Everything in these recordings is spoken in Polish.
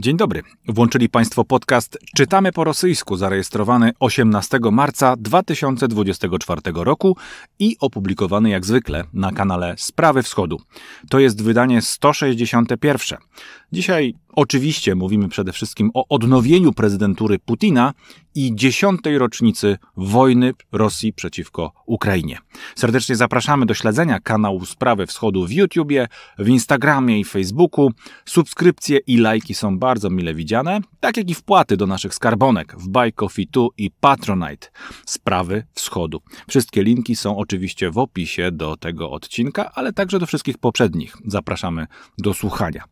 Dzień dobry. Włączyli Państwo podcast Czytamy po rosyjsku, zarejestrowany 18 marca 2024 roku i opublikowany jak zwykle na kanale Sprawy Wschodu. To jest wydanie 161. Dzisiaj oczywiście mówimy przede wszystkim o odnowieniu prezydentury Putina i dziesiątej rocznicy wojny Rosji przeciwko Ukrainie. Serdecznie zapraszamy do śledzenia kanału Sprawy Wschodu w YouTubie, w Instagramie i Facebooku. Subskrypcje i lajki są bardzo mile widziane, tak jak i wpłaty do naszych skarbonek w Buy Coffee 2 i Patronite Sprawy Wschodu. Wszystkie linki są oczywiście w opisie do tego odcinka, ale także do wszystkich poprzednich. Zapraszamy do słuchania.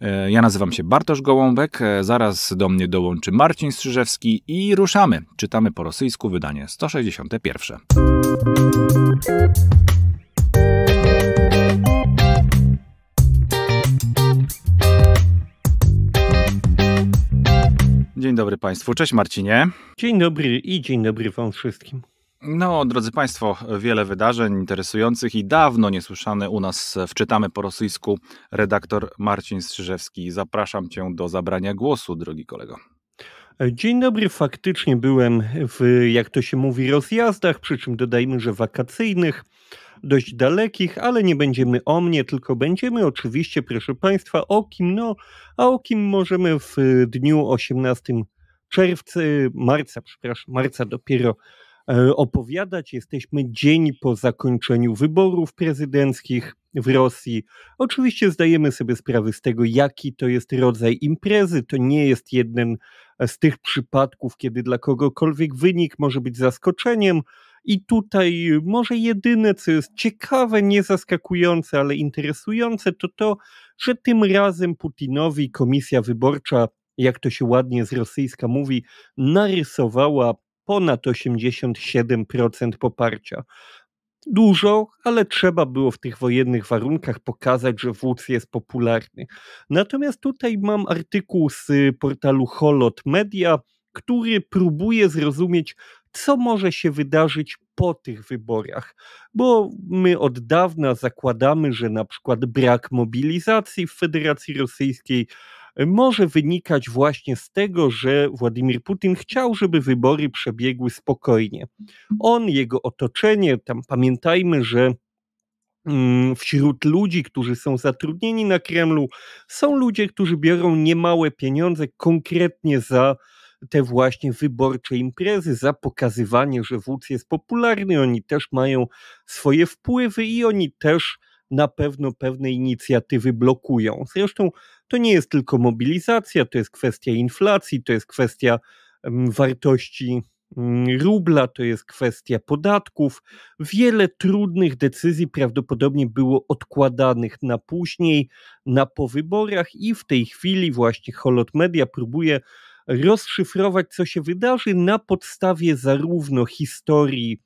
E, ja nazywam się Bartosz Gołąbek, e, zaraz do mnie dołączy Marcin Strzyżewski i ruszamy. Czytamy po rosyjsku wydanie 161. Dzień dobry Państwu. Cześć Marcinie. Dzień dobry i dzień dobry Wam wszystkim. No, drodzy Państwo, wiele wydarzeń interesujących i dawno niesłyszane u nas w Czytamy po rosyjsku redaktor Marcin Strzyżewski. Zapraszam Cię do zabrania głosu, drogi kolego. Dzień dobry, faktycznie byłem w, jak to się mówi, rozjazdach, przy czym dodajmy, że wakacyjnych, dość dalekich, ale nie będziemy o mnie, tylko będziemy oczywiście, proszę Państwa, o kim no, a o kim możemy w dniu 18 czerwca, marca, przepraszam, marca dopiero E, opowiadać. Jesteśmy dzień po zakończeniu wyborów prezydenckich w Rosji. Oczywiście zdajemy sobie sprawę z tego, jaki to jest rodzaj imprezy. To nie jest jeden z tych przypadków, kiedy dla kogokolwiek wynik może być zaskoczeniem. I tutaj może jedyne, co jest ciekawe, nie zaskakujące, ale interesujące, to to, że tym razem Putinowi komisja wyborcza, jak to się ładnie z rosyjska mówi, narysowała ponad 87% poparcia. Dużo, ale trzeba było w tych wojennych warunkach pokazać, że wódz jest popularny. Natomiast tutaj mam artykuł z y, portalu Holot Media, który próbuje zrozumieć, co może się wydarzyć po tych wyborach, bo my od dawna zakładamy, że na przykład brak mobilizacji w Federacji Rosyjskiej może wynikać właśnie z tego, że Władimir Putin chciał, żeby wybory przebiegły spokojnie. On, jego otoczenie, tam pamiętajmy, że mm, wśród ludzi, którzy są zatrudnieni na Kremlu, są ludzie, którzy biorą niemałe pieniądze konkretnie za te właśnie wyborcze imprezy, za pokazywanie, że wódz jest popularny, oni też mają swoje wpływy i oni też na pewno pewne inicjatywy blokują. Zresztą to nie jest tylko mobilizacja, to jest kwestia inflacji, to jest kwestia wartości mm, rubla, to jest kwestia podatków. Wiele trudnych decyzji prawdopodobnie było odkładanych na później, na powyborach i w tej chwili właśnie Holot Media próbuje rozszyfrować, co się wydarzy na podstawie zarówno historii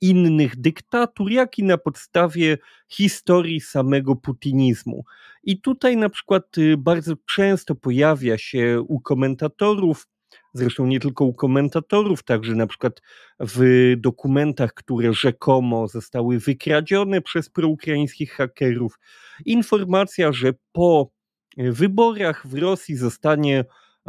innych dyktatur, jak i na podstawie historii samego putinizmu. I tutaj na przykład y, bardzo często pojawia się u komentatorów, zresztą nie tylko u komentatorów, także na przykład w dokumentach, które rzekomo zostały wykradzione przez proukraińskich hakerów, informacja, że po wyborach w Rosji zostanie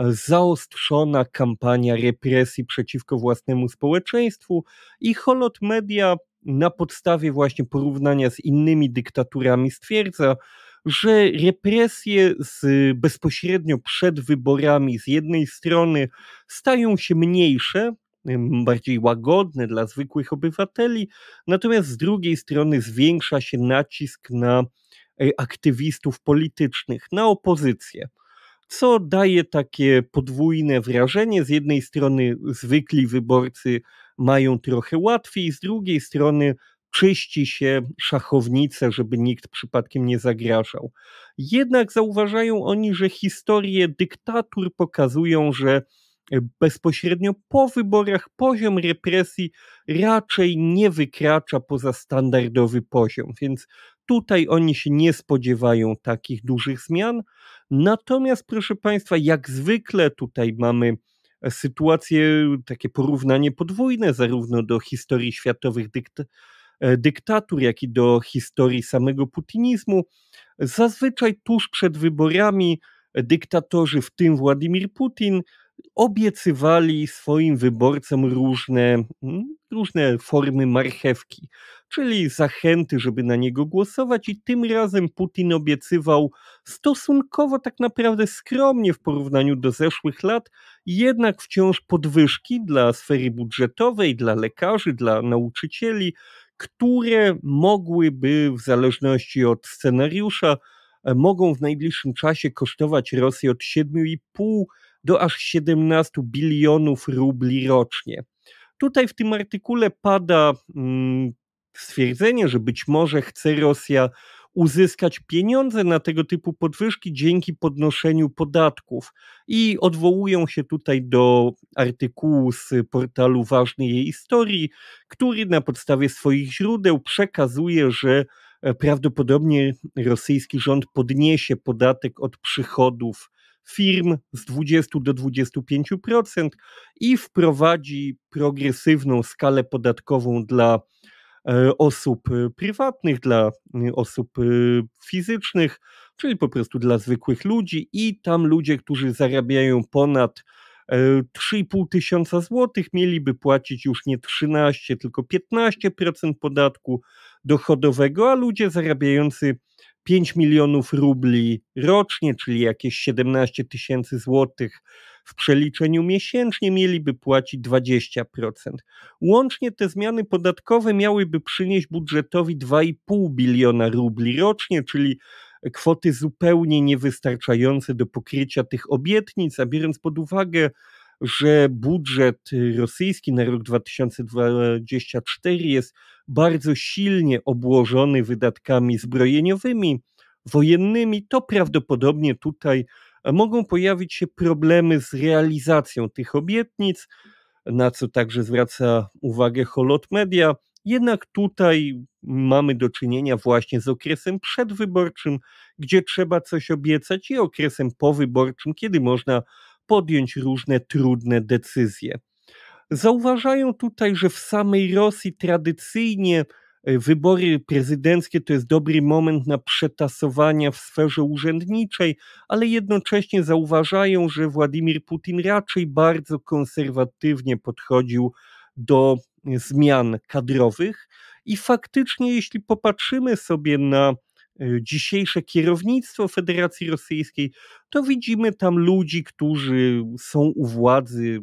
zaostrzona kampania represji przeciwko własnemu społeczeństwu i Holot Media na podstawie właśnie porównania z innymi dyktaturami stwierdza, że represje z, bezpośrednio przed wyborami z jednej strony stają się mniejsze, bardziej łagodne dla zwykłych obywateli, natomiast z drugiej strony zwiększa się nacisk na e, aktywistów politycznych, na opozycję co daje takie podwójne wrażenie. Z jednej strony zwykli wyborcy mają trochę łatwiej, z drugiej strony czyści się szachownicę, żeby nikt przypadkiem nie zagrażał. Jednak zauważają oni, że historie dyktatur pokazują, że bezpośrednio po wyborach poziom represji raczej nie wykracza poza standardowy poziom, więc Tutaj oni się nie spodziewają takich dużych zmian. Natomiast, proszę Państwa, jak zwykle tutaj mamy e, sytuację, takie porównanie podwójne, zarówno do historii światowych dykt e, dyktatur, jak i do historii samego putinizmu. Zazwyczaj tuż przed wyborami e, dyktatorzy, w tym Władimir Putin, obiecywali swoim wyborcom różne, mm, różne formy marchewki, czyli zachęty, żeby na niego głosować, i tym razem Putin obiecywał stosunkowo tak naprawdę skromnie w porównaniu do zeszłych lat, jednak wciąż podwyżki dla sfery budżetowej, dla lekarzy, dla nauczycieli, które mogłyby w zależności od scenariusza, e, mogą w najbliższym czasie kosztować Rosję od 7,5 do aż 17 bilionów rubli rocznie. Tutaj w tym artykule pada mm, stwierdzenie, że być może chce Rosja uzyskać pieniądze na tego typu podwyżki dzięki podnoszeniu podatków. I odwołują się tutaj do artykułu z portalu Ważnej jej historii, który na podstawie swoich źródeł przekazuje, że e, prawdopodobnie rosyjski rząd podniesie podatek od przychodów firm z 20 do 25% i wprowadzi progresywną skalę podatkową dla e, osób e, prywatnych, dla e, osób fizycznych, czyli po prostu dla zwykłych ludzi i tam ludzie, którzy zarabiają ponad 3,5 tysiąca złotych mieliby płacić już nie 13, tylko 15% podatku dochodowego, a ludzie zarabiający 5 milionów rubli rocznie, czyli jakieś 17 tysięcy złotych w przeliczeniu miesięcznie, mieliby płacić 20%. Łącznie te zmiany podatkowe miałyby przynieść budżetowi 2,5 biliona rubli rocznie, czyli kwoty zupełnie niewystarczające do pokrycia tych obietnic, a biorąc pod uwagę że budżet y, rosyjski na rok 2024 jest bardzo silnie obłożony wydatkami zbrojeniowymi, wojennymi, to prawdopodobnie tutaj e, mogą pojawić się problemy z realizacją tych obietnic, na co także zwraca uwagę Holot Media. Jednak tutaj mamy do czynienia właśnie z okresem przedwyborczym, gdzie trzeba coś obiecać, i okresem powyborczym, kiedy można podjąć różne trudne decyzje. Zauważają tutaj, że w samej Rosji tradycyjnie e, wybory prezydenckie to jest dobry moment na przetasowania w sferze urzędniczej, ale jednocześnie zauważają, że Władimir Putin raczej bardzo konserwatywnie podchodził do e, zmian kadrowych. I faktycznie, jeśli popatrzymy sobie na E, dzisiejsze kierownictwo Federacji Rosyjskiej, to widzimy tam ludzi, którzy są u władzy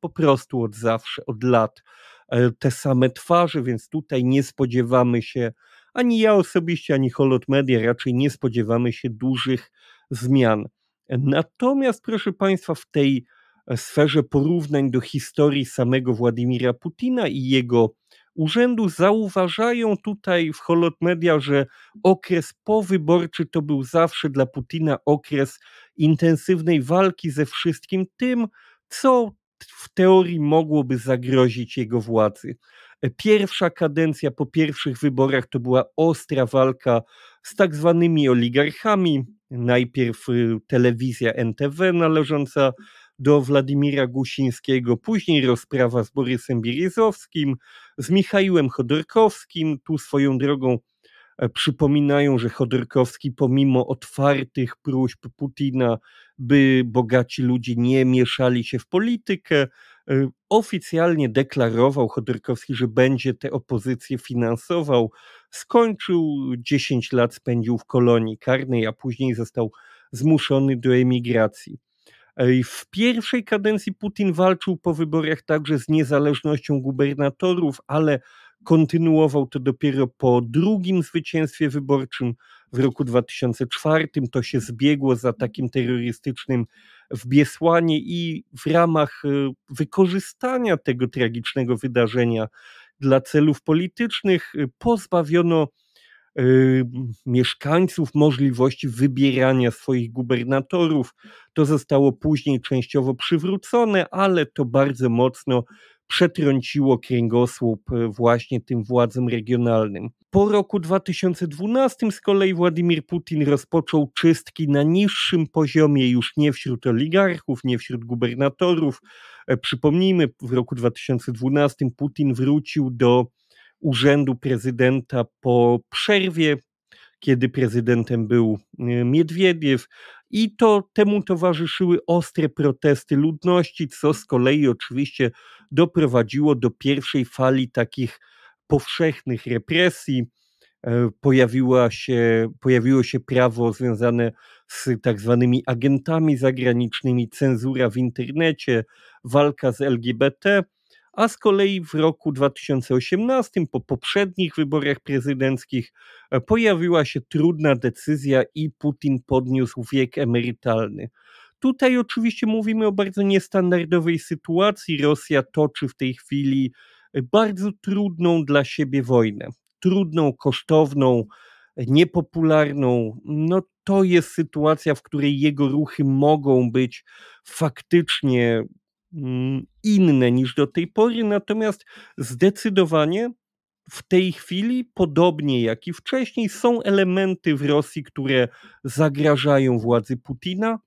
po prostu od zawsze, od lat. E, te same twarze, więc tutaj nie spodziewamy się, ani ja osobiście, ani Holot Media raczej nie spodziewamy się dużych zmian. Natomiast, proszę Państwa, w tej e, sferze porównań do historii samego Władimira Putina i jego urzędu zauważają tutaj w Holotmedia, że okres powyborczy to był zawsze dla Putina okres intensywnej walki ze wszystkim tym, co w teorii mogłoby zagrozić jego władzy. Pierwsza kadencja po pierwszych wyborach to była ostra walka z tak zwanymi oligarchami. Najpierw y, telewizja NTV należąca do Władimira Gusińskiego, później rozprawa z Borysem Bierizowskim, z Michałem Chodorkowskim, tu swoją drogą e, przypominają, że Chodorkowski pomimo otwartych próśb Putina, by bogaci ludzie nie mieszali się w politykę, e, oficjalnie deklarował Chodorkowski, że będzie tę opozycję finansował. Skończył 10 lat spędził w kolonii karnej, a później został zmuszony do emigracji. W pierwszej kadencji Putin walczył po wyborach także z niezależnością gubernatorów, ale kontynuował to dopiero po drugim zwycięstwie wyborczym w roku 2004. To się zbiegło za takim terrorystycznym w Biesłanie i w ramach y, wykorzystania tego tragicznego wydarzenia dla celów politycznych y, pozbawiono Y, mieszkańców możliwości wybierania swoich gubernatorów. To zostało później częściowo przywrócone, ale to bardzo mocno przetrąciło kręgosłup y, właśnie tym władzom regionalnym. Po roku 2012 z kolei Władimir Putin rozpoczął czystki na niższym poziomie, już nie wśród oligarchów, nie wśród gubernatorów. E, przypomnijmy, w roku 2012 Putin wrócił do urzędu prezydenta po przerwie, kiedy prezydentem był e, Miedwiediew. I to temu towarzyszyły ostre protesty ludności, co z kolei oczywiście doprowadziło do pierwszej fali takich powszechnych represji. E, pojawiła się, pojawiło się prawo związane z tak zwanymi agentami zagranicznymi, cenzura w internecie, walka z LGBT a z kolei w roku 2018 po poprzednich wyborach prezydenckich e, pojawiła się trudna decyzja i Putin podniósł wiek emerytalny. Tutaj oczywiście mówimy o bardzo niestandardowej sytuacji. Rosja toczy w tej chwili e, bardzo trudną dla siebie wojnę. Trudną, kosztowną, e, niepopularną. No to jest sytuacja, w której jego ruchy mogą być faktycznie Mm, inne niż do tej pory, natomiast zdecydowanie w tej chwili, podobnie jak i wcześniej, są elementy w Rosji, które zagrażają władzy Putina.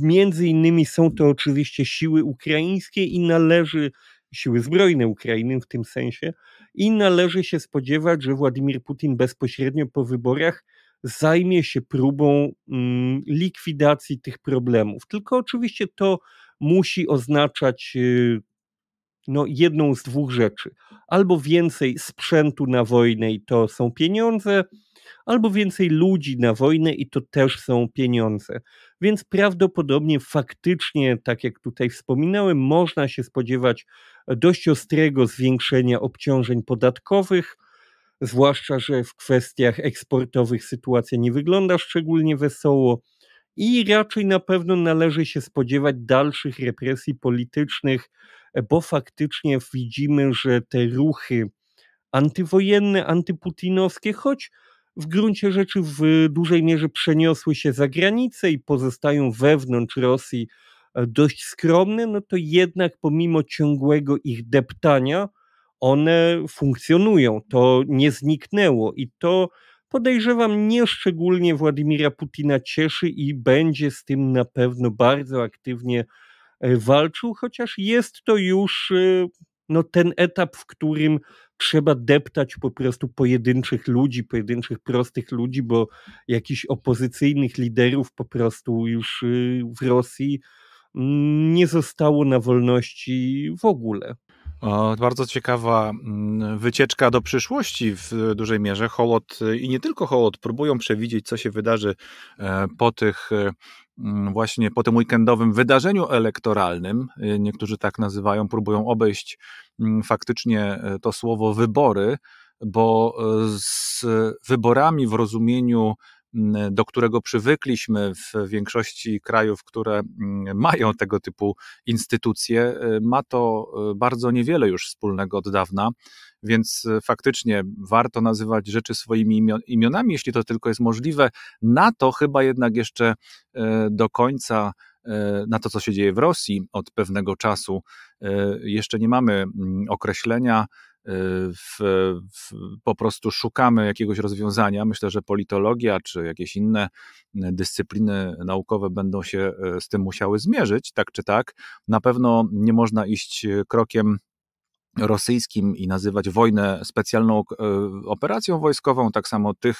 Między innymi są to oczywiście siły ukraińskie i należy, siły zbrojne Ukrainy w tym sensie, i należy się spodziewać, że Władimir Putin bezpośrednio po wyborach zajmie się próbą mm, likwidacji tych problemów. Tylko oczywiście to musi oznaczać y, no, jedną z dwóch rzeczy. Albo więcej sprzętu na wojnę i to są pieniądze, albo więcej ludzi na wojnę i to też są pieniądze. Więc prawdopodobnie faktycznie, tak jak tutaj wspominałem, można się spodziewać e, dość ostrego zwiększenia obciążeń podatkowych, zwłaszcza, że w kwestiach eksportowych sytuacja nie wygląda szczególnie wesoło i raczej na pewno należy się spodziewać dalszych represji politycznych, bo faktycznie widzimy, że te ruchy antywojenne, antyputinowskie, choć w gruncie rzeczy w dużej mierze przeniosły się za granicę i pozostają wewnątrz Rosji e, dość skromne, no to jednak pomimo ciągłego ich deptania, one funkcjonują. To nie zniknęło i to podejrzewam, nieszczególnie Władimira Putina cieszy i będzie z tym na pewno bardzo aktywnie e, walczył, chociaż jest to już e, no, ten etap, w którym trzeba deptać po prostu pojedynczych ludzi, pojedynczych prostych ludzi, bo jakichś opozycyjnych liderów po prostu już e, w Rosji mm, nie zostało na wolności w ogóle. O, bardzo ciekawa mm, wycieczka do przyszłości w dużej mierze. Holot i nie tylko Holot próbują przewidzieć, co się wydarzy e, po tych e, mm, właśnie po tym weekendowym wydarzeniu elektoralnym. E, niektórzy tak nazywają, próbują obejść mm, faktycznie to słowo wybory, bo z wyborami w rozumieniu Mm, do którego przywykliśmy w większości krajów, które mm, mają tego typu instytucje, y, ma to y, bardzo niewiele już wspólnego od dawna. Więc y, faktycznie warto nazywać rzeczy swoimi imionami, jeśli to tylko jest możliwe. Na to chyba jednak jeszcze do końca na to, co się dzieje w Rosji od pewnego czasu. Jeszcze nie mamy mm, określenia w, w, po prostu szukamy jakiegoś rozwiązania. Myślę, że politologia czy jakieś inne e, dyscypliny naukowe będą się e, z tym musiały zmierzyć, tak czy tak. Na pewno nie można iść e, krokiem rosyjskim i nazywać wojnę specjalną operacją wojskową, tak samo tych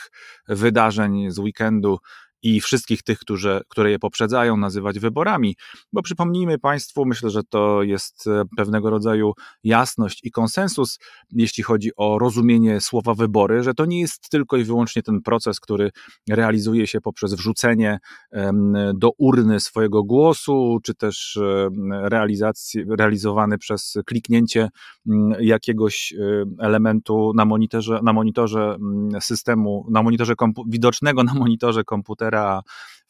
wydarzeń z weekendu i wszystkich tych, którzy, które je poprzedzają, nazywać wyborami. Bo przypomnijmy Państwu, myślę, że to jest e, pewnego rodzaju jasność i konsensus, jeśli chodzi o rozumienie słowa wybory, że to nie jest tylko i wyłącznie ten proces, który realizuje się poprzez wrzucenie do urny swojego głosu, czy też e, realizacji, realizowany przez kliknięcie jakiegoś e, elementu na monitorze, na monitorze systemu, na monitorze widocznego na monitorze komputera para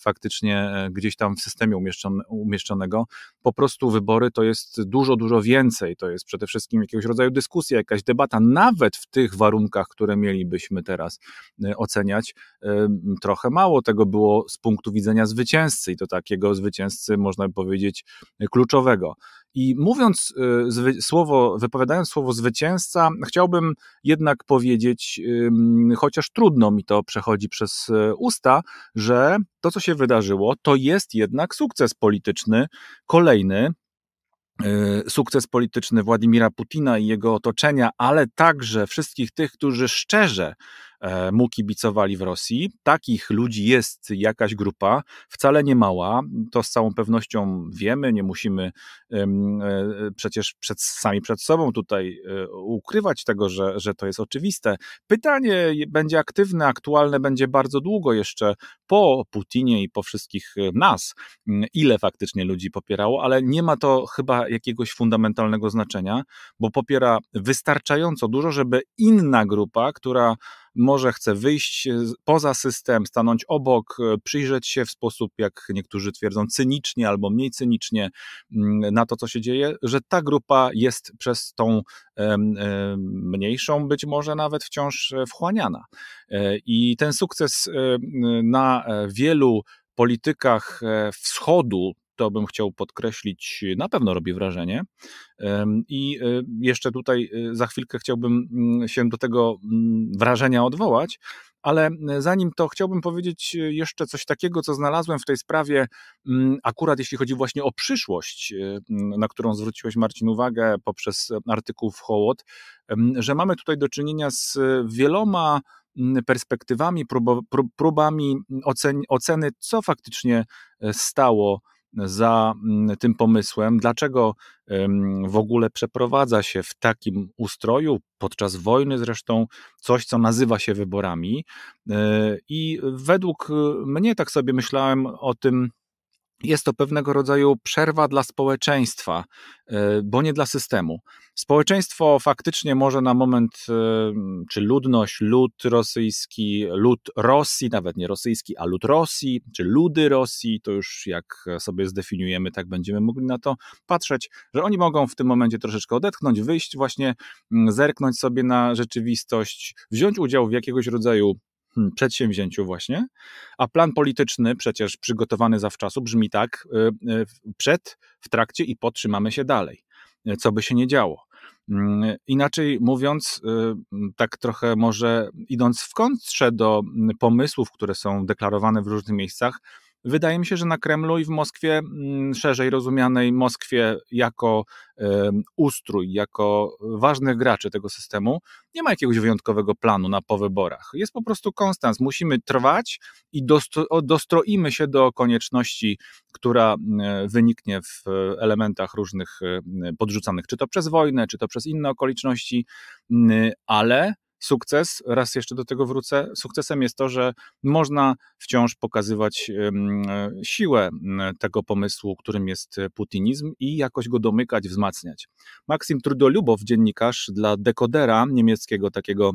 faktycznie e, gdzieś tam w systemie umieszczone, umieszczonego. Po prostu wybory to jest dużo, dużo więcej. To jest przede wszystkim jakiegoś rodzaju dyskusja, jakaś debata, nawet w tych warunkach, które mielibyśmy teraz e, oceniać. E, trochę mało tego było z punktu widzenia zwycięzcy i to takiego zwycięzcy, można by powiedzieć, kluczowego. I mówiąc słowo, wypowiadając słowo zwycięzca, chciałbym jednak powiedzieć, chociaż trudno mi to przechodzi przez usta, że to, co się wydarzyło, to jest jednak sukces polityczny kolejny, e, sukces polityczny Władimira Putina i jego otoczenia, ale także wszystkich tych, którzy szczerze E, mu kibicowali w Rosji. Takich ludzi jest jakaś grupa, wcale nie mała. To z całą pewnością wiemy, nie musimy e, przecież przed, sami przed sobą tutaj e, ukrywać tego, że, że to jest oczywiste. Pytanie będzie aktywne, aktualne będzie bardzo długo jeszcze po Putinie i po wszystkich nas, ile faktycznie ludzi popierało, ale nie ma to chyba jakiegoś fundamentalnego znaczenia, bo popiera wystarczająco dużo, żeby inna grupa, która może chce wyjść e, poza system, stanąć obok, e, przyjrzeć się w sposób, jak niektórzy twierdzą, cynicznie albo mniej cynicznie mm, na to, co się dzieje, że ta grupa jest przez tą e, mniejszą być może nawet wciąż wchłaniana. I ten sukces na wielu politykach wschodu, to bym chciał podkreślić, na pewno robi wrażenie. I y, jeszcze tutaj y, za chwilkę chciałbym mm, się do tego mm, wrażenia odwołać, ale y, zanim to chciałbym powiedzieć jeszcze coś takiego, co znalazłem w tej sprawie, mm, akurat jeśli chodzi właśnie o przyszłość, na którą zwróciłeś Marcin uwagę poprzez artykuł w Hołot, że mamy tutaj do czynienia z wieloma perspektywami, próbami oceny, co faktycznie e, stało za mm, tym pomysłem, dlaczego w ogóle przeprowadza się w takim ustroju, podczas wojny zresztą, coś, co nazywa się wyborami. E, I według e, mnie, tak sobie myślałem o tym, jest to pewnego rodzaju przerwa dla społeczeństwa, e, bo nie dla systemu. Społeczeństwo faktycznie może na moment, e, czy ludność, lud rosyjski, lud Rosji, nawet nie rosyjski, a lud Rosji, czy ludy Rosji, to już jak sobie zdefiniujemy, tak będziemy mogli na to patrzeć, że oni mogą w tym momencie troszeczkę odetchnąć, wyjść, właśnie mm, zerknąć sobie na rzeczywistość, wziąć udział w jakiegoś rodzaju Hmm, przedsięwzięciu właśnie, a plan polityczny przecież przygotowany zawczasu brzmi tak, y, y, przed, w trakcie i potrzymamy się dalej, y, co by się nie działo. Mm, inaczej mówiąc, tak trochę może idąc w kontrze do pomysłów, które są deklarowane w różnych miejscach, Wydaje mi się, że na Kremlu i w Moskwie, mm, szerzej rozumianej Moskwie jako ustrój, jako ważnych graczy tego systemu, nie ma jakiegoś wyjątkowego planu na po wyborach. Jest po prostu konstans. Musimy trwać i dostroimy się do konieczności, która mm, wyniknie w elementach różnych mm, podrzucanych, czy to przez wojnę, czy to przez inne okoliczności, ale sukces, raz jeszcze do tego wrócę, sukcesem jest to, że można wciąż pokazywać siłę tego pomysłu, którym jest putinizm i jakoś go domykać, wzmacniać. Maksim Trudolubow, dziennikarz dla Dekodera, niemieckiego takiego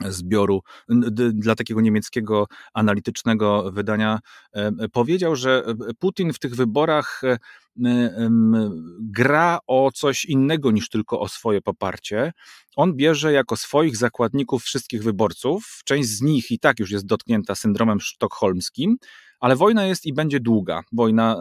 zbioru, dla takiego niemieckiego analitycznego wydania, e, e, powiedział, że e, Putin w tych wyborach gra o coś innego niż tylko o swoje poparcie. On bierze jako swoich zakładników wszystkich wyborców. Część z nich i tak już jest dotknięta syndromem sztokholmskim, ale wojna jest i będzie długa. Wojna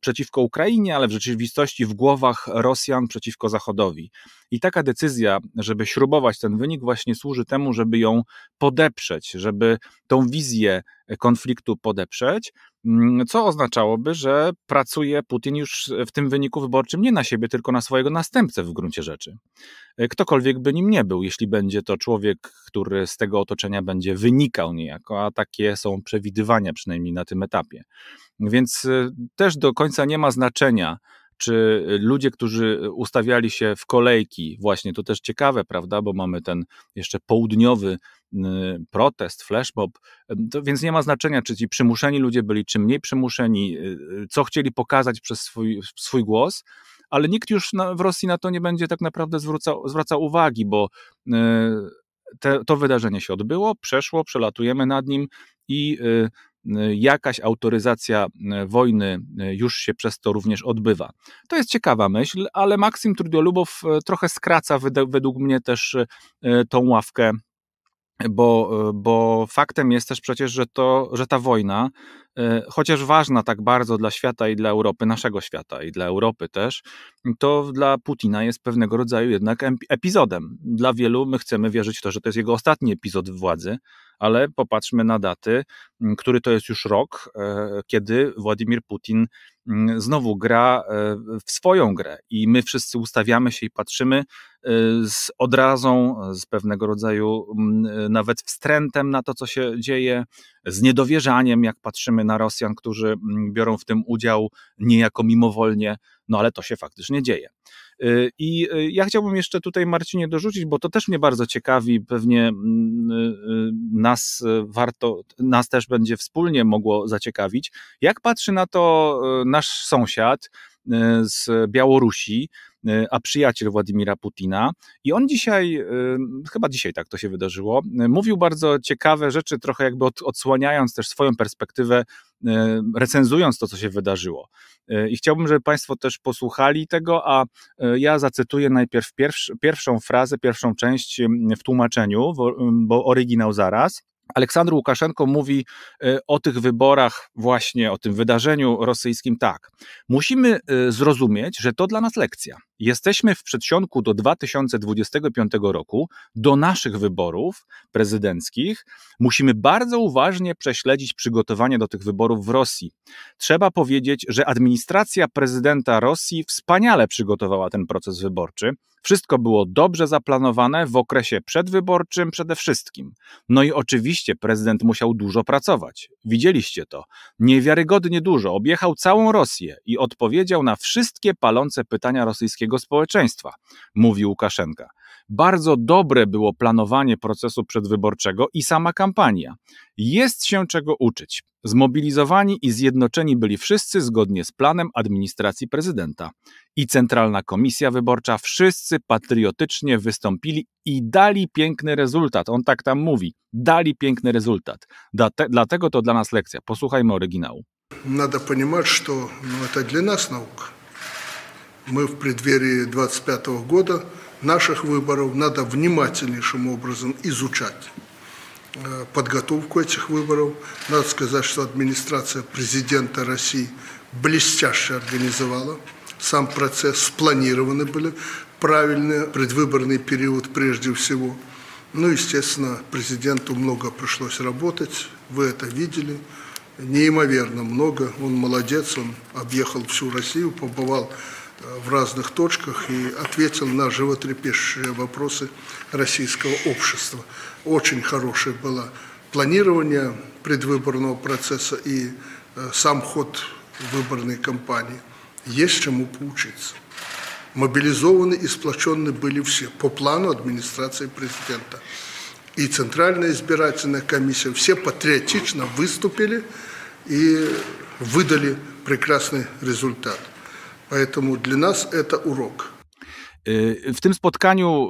przeciwko Ukrainie, ale w rzeczywistości w głowach Rosjan przeciwko Zachodowi. I taka decyzja, żeby śrubować ten wynik, właśnie służy temu, żeby ją podeprzeć, żeby tą wizję e, konfliktu podeprzeć, mm, co oznaczałoby, że pracuje Putin już w tym wyniku wyborczym nie na siebie, tylko na swojego następcę w gruncie rzeczy. E, ktokolwiek by nim nie był, jeśli będzie to człowiek, który z tego otoczenia będzie wynikał niejako, a takie są przewidywania przynajmniej na tym etapie. Więc e, też do końca nie ma znaczenia, czy y, ludzie, którzy y, ustawiali się w kolejki, właśnie to też ciekawe, prawda, bo mamy ten jeszcze południowy protest, flashmob, to więc nie ma znaczenia, czy ci przymuszeni ludzie byli, czy mniej przymuszeni, y, co chcieli pokazać przez swój, swój głos, ale nikt już na, w Rosji na to nie będzie tak naprawdę zwracał, zwracał uwagi, bo te, to wydarzenie się odbyło, przeszło, przelatujemy nad nim i Y, jakaś autoryzacja y, wojny y, już się przez to również odbywa. To jest ciekawa myśl, ale Maksim Trudiolubow trochę skraca według mnie też tą ławkę bo, bo faktem jest też przecież, że, to, że ta wojna, chociaż ważna tak bardzo dla świata i dla Europy, naszego świata i dla Europy też, to dla Putina jest pewnego rodzaju jednak epizodem. Dla wielu my chcemy wierzyć w to, że to jest jego ostatni epizod władzy, ale popatrzmy na daty, mm, który to jest już rok, e, kiedy Władimir Putin mm, znowu gra e, w swoją grę i my wszyscy ustawiamy się i patrzymy e, z odrazą, z pewnego rodzaju mm, nawet wstrętem na to, co się dzieje, z niedowierzaniem, jak patrzymy na Rosjan, którzy biorą w tym udział niejako mimowolnie, no ale to się faktycznie dzieje. Y, I y, ja chciałbym jeszcze tutaj Marcinie dorzucić, bo to też mnie bardzo ciekawi, pewnie mm, y, nas warto, nas też będzie wspólnie mogło zaciekawić. Jak patrzy na to nasz sąsiad z Białorusi, Y, a przyjaciel Władimira Putina. I on dzisiaj, y, chyba dzisiaj tak to się wydarzyło, y, mówił bardzo ciekawe rzeczy, trochę jakby odsłaniając też swoją perspektywę recenzując to, co się wydarzyło. I chciałbym, żeby Państwo też posłuchali tego, a ja zacytuję najpierw pierwszą frazę, pierwszą część w tłumaczeniu, bo oryginał zaraz. Aleksandr Łukaszenko mówi o tych wyborach, właśnie o tym wydarzeniu rosyjskim tak. Musimy zrozumieć, że to dla nas lekcja jesteśmy w przedsionku do 2025 roku, do naszych wyborów prezydenckich. Musimy bardzo uważnie prześledzić przygotowania do tych wyborów w Rosji. Trzeba powiedzieć, że administracja prezydenta Rosji wspaniale przygotowała ten proces wyborczy. Wszystko było dobrze zaplanowane w okresie przedwyborczym przede wszystkim. No i oczywiście prezydent musiał dużo pracować. Widzieliście to. Niewiarygodnie dużo. Objechał całą Rosję i odpowiedział na wszystkie palące pytania rosyjskiego rosyjskiego społeczeństwa, mówi Łukaszenka. Bardzo dobre było planowanie procesu przedwyborczego i sama kampania. Jest się czego uczyć. Zmobilizowani i zjednoczeni byli wszyscy zgodnie z planem administracji prezydenta. I Centralna Komisja Wyborcza wszyscy patriotycznie wystąpili i dali piękny rezultat. On tak tam mówi: dali piękny rezultat. dlatego to dla nas lekcja. Posłuchajmy oryginału. Nada понимать, что to это для нас мы в преддверии 25 года наших выборов надо внимательнейшим образом изучать э, подготовку этих выборов. Надо сказать, что администрация президента России блестяще организовала сам процесс, спланированы были правильный предвыборный период прежде всего. Ну, естественно, президенту много пришлось работать, вы это видели, неимоверно много. Он молодец, он объехал всю Россию, побывал в разных точках и ответил на животрепещущие вопросы российского общества. Очень хорошее было планирование предвыборного процесса и э, сам ход выборной кампании. Есть чему поучиться. Мобилизованы и сплочены были все по плану администрации президента. И Центральная избирательная комиссия, все патриотично выступили и выдали прекрасный результат – Поэтому для нас это урок. Yy, w tym spotkaniu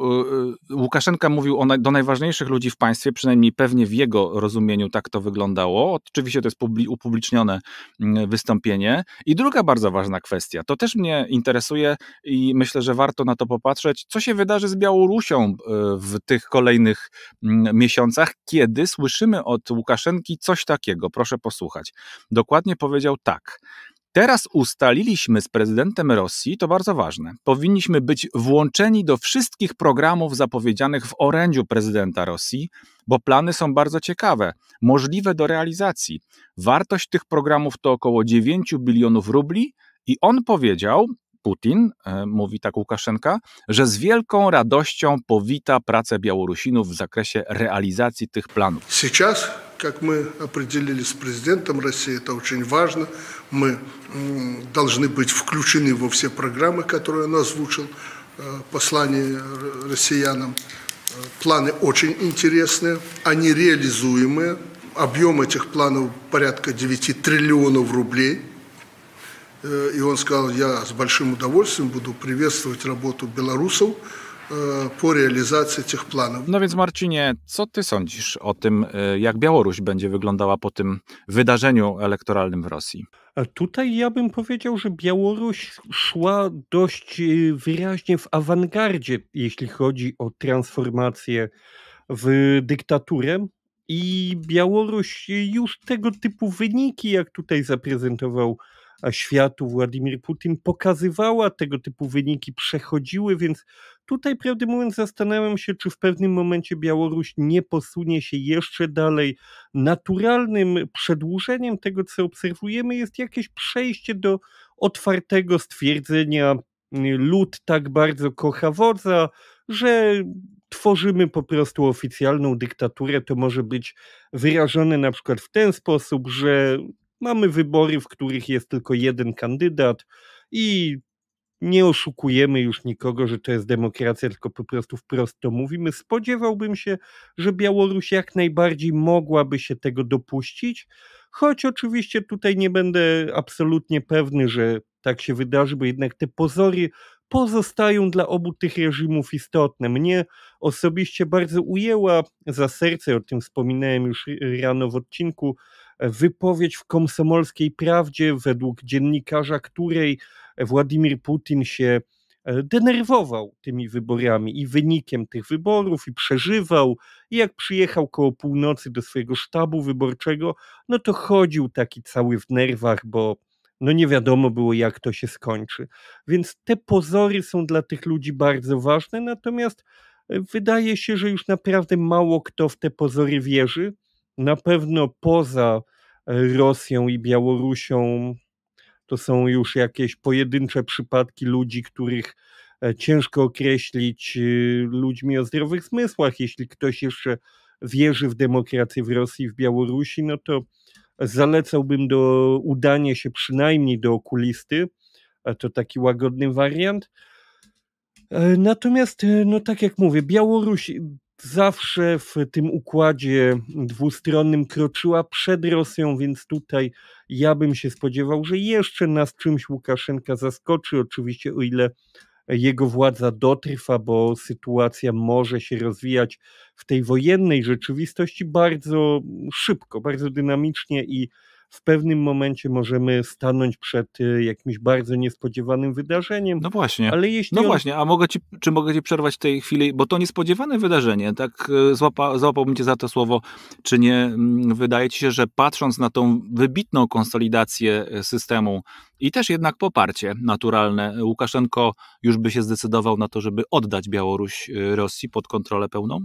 yy, Łukaszenka mówił o, do najważniejszych ludzi w państwie, przynajmniej pewnie w jego rozumieniu tak to wyglądało. Oczywiście to jest upublicznione mm, wystąpienie. I druga bardzo ważna kwestia, to też mnie interesuje i myślę, że warto na to popatrzeć, co się wydarzy z Białorusią yy, w tych kolejnych mm, miesiącach, kiedy słyszymy od Łukaszenki coś takiego. Proszę posłuchać. Dokładnie powiedział tak. Teraz ustaliliśmy z prezydentem Rosji, to bardzo ważne. Powinniśmy być włączeni do wszystkich programów zapowiedzianych w orędziu prezydenta Rosji, bo plany są bardzo ciekawe, możliwe do realizacji. Wartość tych programów to około 9 bilionów rubli i on powiedział, Putin, e, mówi tak Łukaszenka, że z wielką radością powita pracę Białorusinów w zakresie realizacji tych planów. Teraz как мы определили с президентом России, это очень важно. Мы должны быть включены во все программы, которые он озвучил, э, послание россиянам. Э, планы очень интересные, они реализуемые. Объем этих планов порядка 9 триллионов рублей. Э, и он сказал, я с большим удовольствием буду приветствовать работу белорусов, E, po realizacji tych planów. No więc Marcinie, co ty sądzisz o tym, e, jak Białoruś będzie wyglądała po tym wydarzeniu elektoralnym w Rosji? Tutaj ja bym powiedział, że Białoruś szła dość e, wyraźnie w awangardzie, jeśli chodzi o transformację w dyktaturę. I Białoruś już tego typu wyniki, jak tutaj zaprezentował światu Władimir Putin, pokazywała tego typu wyniki, przechodziły, więc Tutaj, prawdę mówiąc, zastanawiam się, czy w pewnym momencie Białoruś nie posunie się jeszcze dalej. Naturalnym przedłużeniem tego, co obserwujemy, jest jakieś przejście do otwartego stwierdzenia: y, lud tak bardzo kocha wodza, że tworzymy po prostu oficjalną dyktaturę. To może być wyrażone na przykład w ten sposób, że mamy wybory, w których jest tylko jeden kandydat i nie oszukujemy już nikogo, że to jest demokracja, tylko po prostu wprost to mówimy. Spodziewałbym się, że Białoruś jak najbardziej mogłaby się tego dopuścić, choć oczywiście tutaj nie będę absolutnie pewny, że tak się wydarzy, bo jednak te pozory pozostają dla obu tych reżimów istotne. Mnie osobiście bardzo ujęła za serce, o tym wspominałem już rano w odcinku, wypowiedź w komsomolskiej prawdzie według dziennikarza, której Władimir Putin się e, denerwował tymi wyborami i wynikiem tych wyborów i przeżywał. I jak przyjechał koło północy do swojego sztabu wyborczego, no to chodził taki cały w nerwach, bo no nie wiadomo było, jak to się skończy. Więc te pozory są dla tych ludzi bardzo ważne, natomiast e, wydaje się, że już naprawdę mało kto w te pozory wierzy. Na pewno poza e, Rosją i Białorusią to są już jakieś pojedyncze przypadki ludzi, których e, ciężko określić y, ludźmi o zdrowych zmysłach. Jeśli ktoś jeszcze wierzy w demokrację w Rosji, w Białorusi, no to zalecałbym do udania się przynajmniej do okulisty. E, to taki łagodny wariant. E, natomiast, no tak jak mówię, Białorusi, zawsze w tym układzie dwustronnym kroczyła przed Rosją, więc tutaj ja bym się spodziewał, że jeszcze nas czymś Łukaszenka zaskoczy, oczywiście o ile jego władza dotrwa, bo sytuacja może się rozwijać w tej wojennej rzeczywistości bardzo szybko, bardzo dynamicznie i w pewnym momencie możemy stanąć przed y, jakimś bardzo niespodziewanym wydarzeniem. No właśnie. Ale jeśli no on... właśnie, a mogę ci, czy mogę ci przerwać w tej chwili, bo to niespodziewane wydarzenie, tak y, złapa, złapałbym cię za to słowo, czy nie mm, wydaje ci się, że patrząc na tą wybitną konsolidację y, systemu i też jednak poparcie naturalne, Łukaszenko już by się zdecydował na to, żeby oddać Białoruś Rosji pod kontrolę pełną?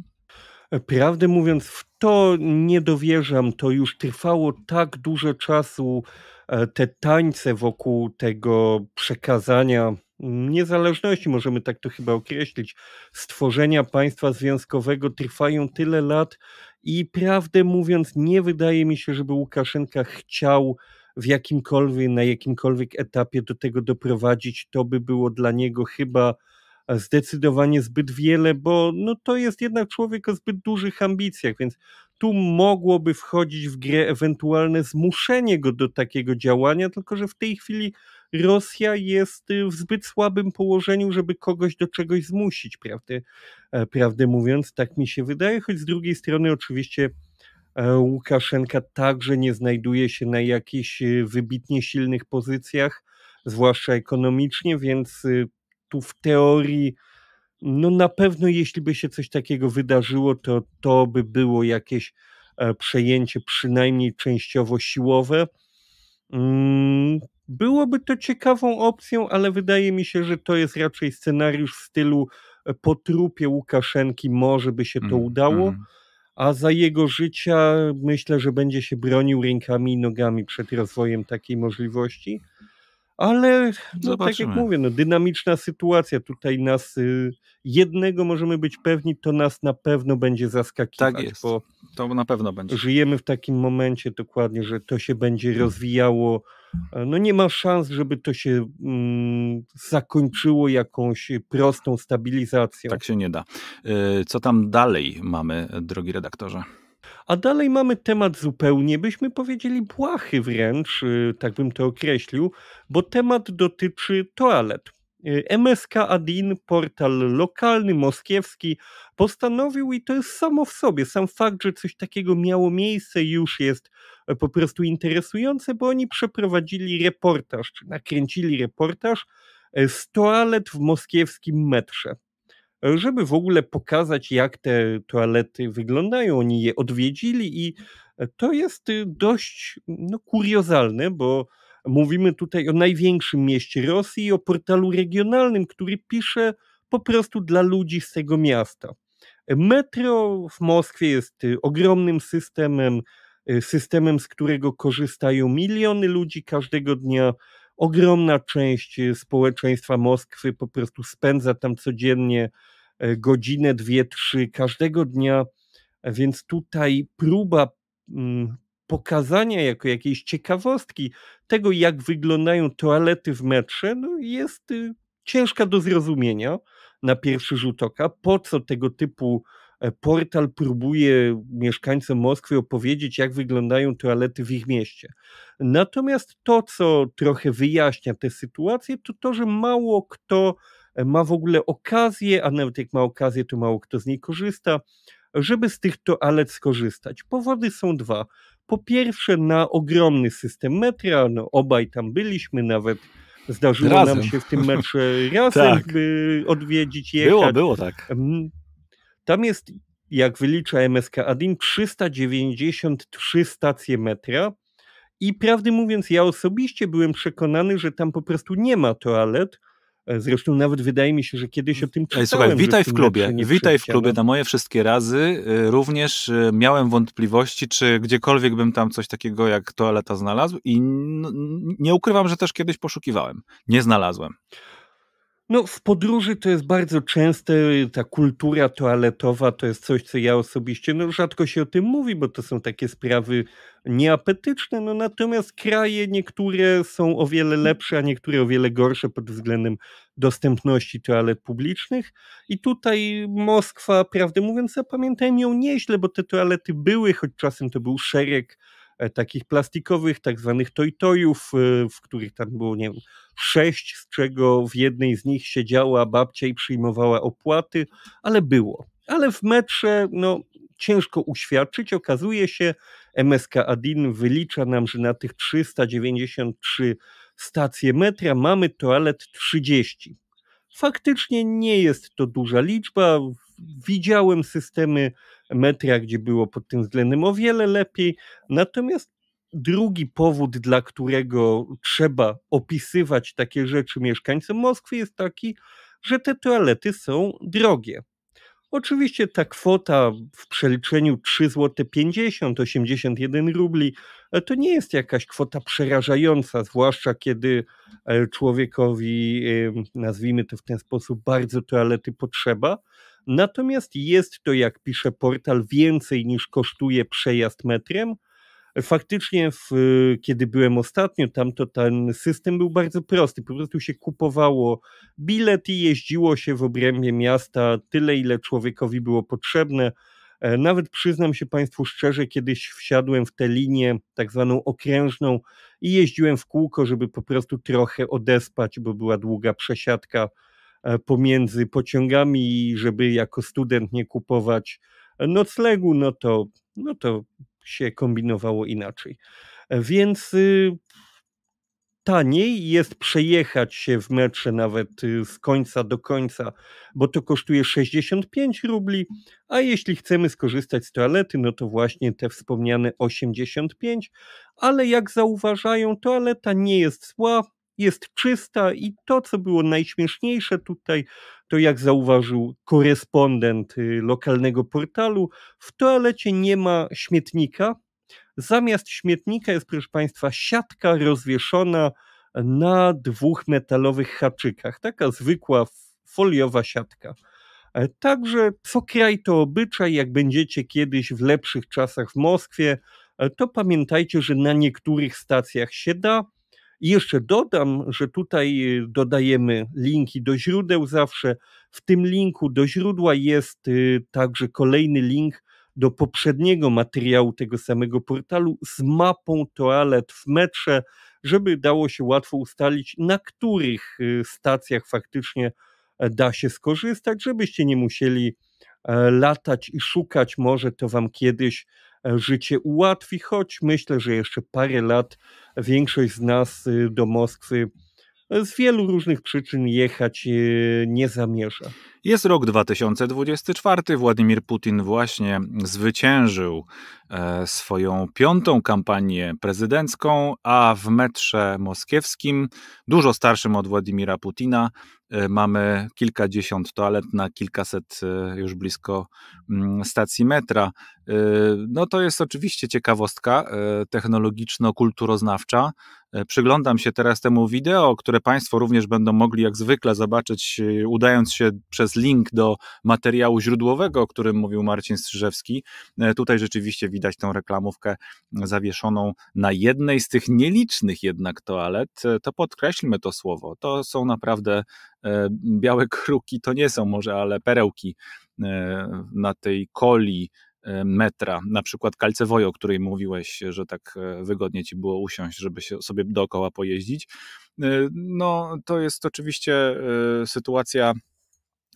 Prawdę mówiąc, w to nie dowierzam. To już trwało tak dużo czasu, e, te tańce wokół tego przekazania niezależności, możemy tak to chyba określić, stworzenia państwa związkowego trwają tyle lat i prawdę mówiąc, nie wydaje mi się, żeby Łukaszenka chciał w jakimkolwiek, na jakimkolwiek etapie do tego doprowadzić. To by było dla niego chyba zdecydowanie zbyt wiele, bo no, to jest jednak człowiek o zbyt dużych ambicjach, więc tu mogłoby wchodzić w grę ewentualne zmuszenie go do takiego działania, tylko że w tej chwili Rosja jest y, w zbyt słabym położeniu, żeby kogoś do czegoś zmusić, prawdę, e, prawdę mówiąc, tak mi się wydaje, choć z drugiej strony oczywiście e, Łukaszenka także nie znajduje się na jakichś y, wybitnie silnych pozycjach, zwłaszcza ekonomicznie, więc y, tu w teorii, no na pewno jeśli by się coś takiego wydarzyło, to to by było jakieś e, przejęcie przynajmniej częściowo siłowe. Mm, byłoby to ciekawą opcją, ale wydaje mi się, że to jest raczej scenariusz w stylu e, po trupie Łukaszenki może by się to mm, udało, mm. a za jego życia myślę, że będzie się bronił rękami i nogami przed rozwojem takiej możliwości. Ale no, tak jak mówię, no, dynamiczna sytuacja tutaj nas y, jednego możemy być pewni, to nas na pewno będzie zaskakiwać. Tak jest. Bo to na pewno będzie. Żyjemy w takim momencie dokładnie, że to się będzie rozwijało. E, no nie ma szans, żeby to się mm, zakończyło jakąś prostą stabilizacją. Tak się nie da. E, co tam dalej mamy, drogi redaktorze? A dalej mamy temat zupełnie, byśmy powiedzieli, błahy wręcz, y, tak bym to określił, bo temat dotyczy toalet. Y, MSK Adin, portal lokalny, moskiewski, postanowił, i to jest samo w sobie, sam fakt, że coś takiego miało miejsce, już jest e, po prostu interesujące, bo oni przeprowadzili reportaż, czy nakręcili reportaż e, z toalet w moskiewskim metrze żeby w ogóle pokazać, jak te toalety wyglądają. Oni je odwiedzili i e, to jest y, dość no, kuriozalne, bo mówimy tutaj o największym mieście Rosji o portalu regionalnym, który pisze po prostu dla ludzi z tego miasta. Metro w Moskwie jest y, ogromnym systemem, y, systemem, z którego korzystają miliony ludzi każdego dnia. Ogromna część społeczeństwa Moskwy po prostu spędza tam codziennie E, godzinę, dwie, trzy każdego dnia, więc tutaj próba mm, pokazania jako jakiejś ciekawostki tego, jak wyglądają toalety w metrze, no jest y, ciężka do zrozumienia na pierwszy rzut oka, po co tego typu e, portal próbuje mieszkańcom Moskwy opowiedzieć, jak wyglądają toalety w ich mieście. Natomiast to, co trochę wyjaśnia tę sytuację, to to, że mało kto ma w ogóle okazję, a nawet jak ma okazję, to mało kto z niej korzysta, żeby z tych toalet skorzystać. Powody są dwa. Po pierwsze, na ogromny system metra, no, obaj tam byliśmy, nawet zdarzyło razem. nam się w tym meczu razem tak. odwiedzić. je. Było, było tak. Mm. Tam jest, jak wylicza MSK Adin, 393 stacje metra. I prawdę mówiąc, ja osobiście byłem przekonany, że tam po prostu nie ma toalet, E, zresztą nawet wydaje mi się, że kiedyś o tym czytałem. Słuchaj, witaj w klubie. Witaj w klubie na moje wszystkie razy. E, również e, miałem wątpliwości, czy gdziekolwiek bym tam coś takiego jak toaleta znalazł i nie ukrywam, że też kiedyś poszukiwałem. Nie znalazłem. No, w podróży to jest bardzo częste, ta kultura toaletowa to jest coś, co ja osobiście, no rzadko się o tym mówi, bo to są takie sprawy nieapetyczne, no natomiast kraje niektóre są o wiele lepsze, a niektóre o wiele gorsze pod względem dostępności toalet publicznych i tutaj Moskwa, prawdę mówiąc, zapamiętałem ją nieźle, bo te toalety były, choć czasem to był szereg e, takich plastikowych, tak zwanych tojtojów, e, w których tam było, nie wiem, sześć, z czego w jednej z nich siedziała babcia i przyjmowała opłaty, ale było. Ale w metrze no, ciężko uświadczyć. Okazuje się, MSK Adin wylicza nam, że na tych 393 stacje metra mamy toalet 30. Faktycznie nie jest to duża liczba. Widziałem systemy metra, gdzie było pod tym względem o wiele lepiej. Natomiast drugi powód, dla którego trzeba opisywać takie rzeczy mieszkańcom Moskwy, jest taki, że te toalety są drogie. Oczywiście ta kwota w przeliczeniu 3 zł 50, 81 rubli e, to nie jest jakaś kwota przerażająca, zwłaszcza kiedy e, człowiekowi, e, nazwijmy to w ten sposób, bardzo toalety potrzeba. Natomiast jest to, jak pisze portal, więcej niż kosztuje przejazd metrem, Faktycznie, w, kiedy byłem ostatnio tam, to ten system był bardzo prosty. Po prostu się kupowało bilet i jeździło się w obrębie miasta tyle, ile człowiekowi było potrzebne. E, nawet przyznam się Państwu szczerze, kiedyś wsiadłem w tę linię tak zwaną okrężną i jeździłem w kółko, żeby po prostu trochę odespać, bo była długa przesiadka e, pomiędzy pociągami i żeby jako student nie kupować e, noclegu, no to, no to się kombinowało inaczej. Więc y, taniej jest przejechać się w metrze nawet y, z końca do końca, bo to kosztuje 65 rubli, a jeśli chcemy skorzystać z toalety, no to właśnie te wspomniane 85, ale jak zauważają, toaleta nie jest zła, jest czysta i to, co było najśmieszniejsze tutaj, to jak zauważył korespondent y, lokalnego portalu, w toalecie nie ma śmietnika. Zamiast śmietnika jest, proszę Państwa, siatka rozwieszona na dwóch metalowych haczykach. Taka zwykła foliowa siatka. E, także co kraj to obyczaj, jak będziecie kiedyś w lepszych czasach w Moskwie, e, to pamiętajcie, że na niektórych stacjach się da, i jeszcze dodam, że tutaj y, dodajemy linki do źródeł zawsze. W tym linku do źródła jest y, także kolejny link do poprzedniego materiału tego samego portalu z mapą toalet w metrze, żeby dało się łatwo ustalić, na których y, stacjach faktycznie e, da się skorzystać, żebyście nie musieli e, latać i szukać. Może to Wam kiedyś E, życie ułatwi, choć myślę, że jeszcze parę lat większość z nas y, do Moskwy z wielu różnych przyczyn jechać e, nie zamierza. Jest rok 2024. Władimir Putin właśnie zwyciężył e, swoją piątą kampanię prezydencką, a w metrze moskiewskim, dużo starszym od Władimira Putina, e, mamy kilkadziesiąt toalet na kilkaset już blisko mm, stacji metra. No to jest oczywiście ciekawostka technologiczno-kulturoznawcza, E, przyglądam się teraz temu wideo, które Państwo również będą mogli jak zwykle zobaczyć, e, udając się przez link do materiału źródłowego, o którym mówił Marcin Strzyżewski. E, tutaj rzeczywiście widać tę reklamówkę zawieszoną na jednej z tych nielicznych jednak toalet. To podkreślmy to słowo. To są naprawdę białe kruki, to nie są może, ale perełki na tej koli E, metra, na przykład Kalcewojo, o której mówiłeś, że tak e, wygodnie ci było usiąść, żeby się sobie dookoła pojeździć. E, no, to jest oczywiście sytuacja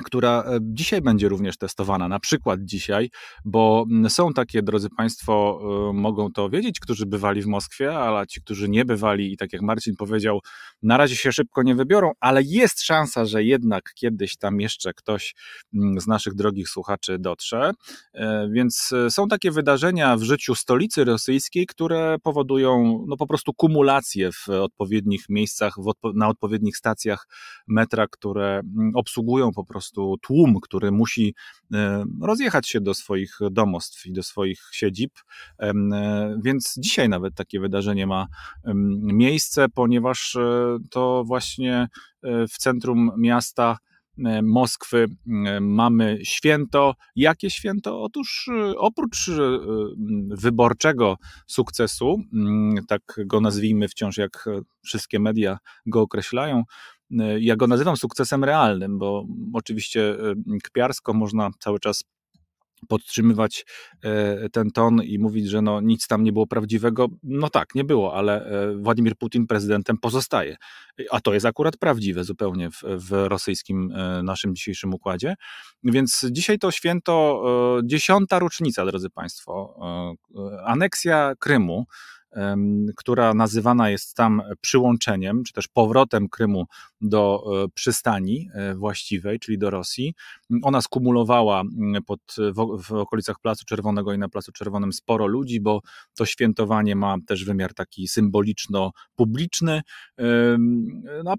która e, dzisiaj będzie również testowana, na przykład dzisiaj, bo mm, są takie, drodzy Państwo, e, mogą to wiedzieć, którzy bywali w Moskwie, ale ci, którzy nie bywali i tak jak Marcin powiedział, na razie się szybko nie wybiorą, ale jest szansa, że jednak kiedyś tam jeszcze ktoś mm, z naszych drogich słuchaczy dotrze. E, więc są takie wydarzenia w życiu stolicy rosyjskiej, które powodują no, po prostu kumulację w odpowiednich miejscach, na odpowiednich stacjach metra, które mm, obsługują po prostu prostu tłum, który musi e, rozjechać się do swoich domostw i do swoich siedzib. E, więc dzisiaj nawet takie wydarzenie ma miejsce, ponieważ e, to właśnie w centrum miasta. Moskwy mamy święto. Jakie święto? Otóż oprócz wyborczego sukcesu, mm, tak go nazwijmy wciąż, jak wszystkie media go określają, E, ja go nazywam sukcesem realnym, bo oczywiście e, kpiarsko można cały czas podtrzymywać e, ten ton i mówić, że no nic tam nie było prawdziwego. No tak, nie było, ale Władimir Putin prezydentem pozostaje. A to jest akurat prawdziwe zupełnie w, w rosyjskim naszym dzisiejszym układzie. Więc dzisiaj to święto, dziesiąta rocznica, drodzy Państwo, aneksja Krymu która nazywana jest tam przyłączeniem, czy też powrotem Krymu do e, przystani e, właściwej, czyli do Rosji. Ona skumulowała mm, pod, w, w okolicach Placu Czerwonego i na Placu Czerwonym sporo ludzi, bo to świętowanie ma też wymiar taki symboliczno-publiczny. No a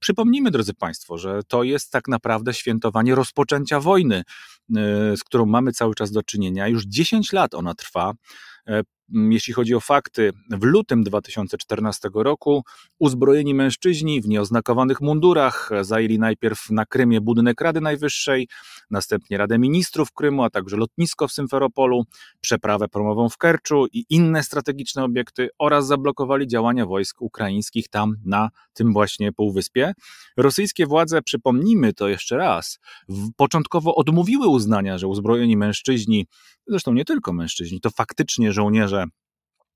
przypomnijmy, drodzy Państwo, że to jest tak naprawdę świętowanie rozpoczęcia wojny, e, z którą mamy cały czas do czynienia. Już 10 lat ona trwa jeśli chodzi o fakty, w lutym 2014 roku uzbrojeni mężczyźni w nieoznakowanych mundurach zajęli najpierw na Krymie budynek Rady Najwyższej, następnie Radę Ministrów Krymu, a także lotnisko w Symferopolu, przeprawę promową w Kerczu i inne strategiczne obiekty oraz zablokowali działania wojsk ukraińskich tam na tym właśnie półwyspie. Rosyjskie władze, przypomnijmy to jeszcze raz, początkowo odmówiły uznania, że uzbrojeni mężczyźni, zresztą nie tylko mężczyźni, to faktycznie żołnierze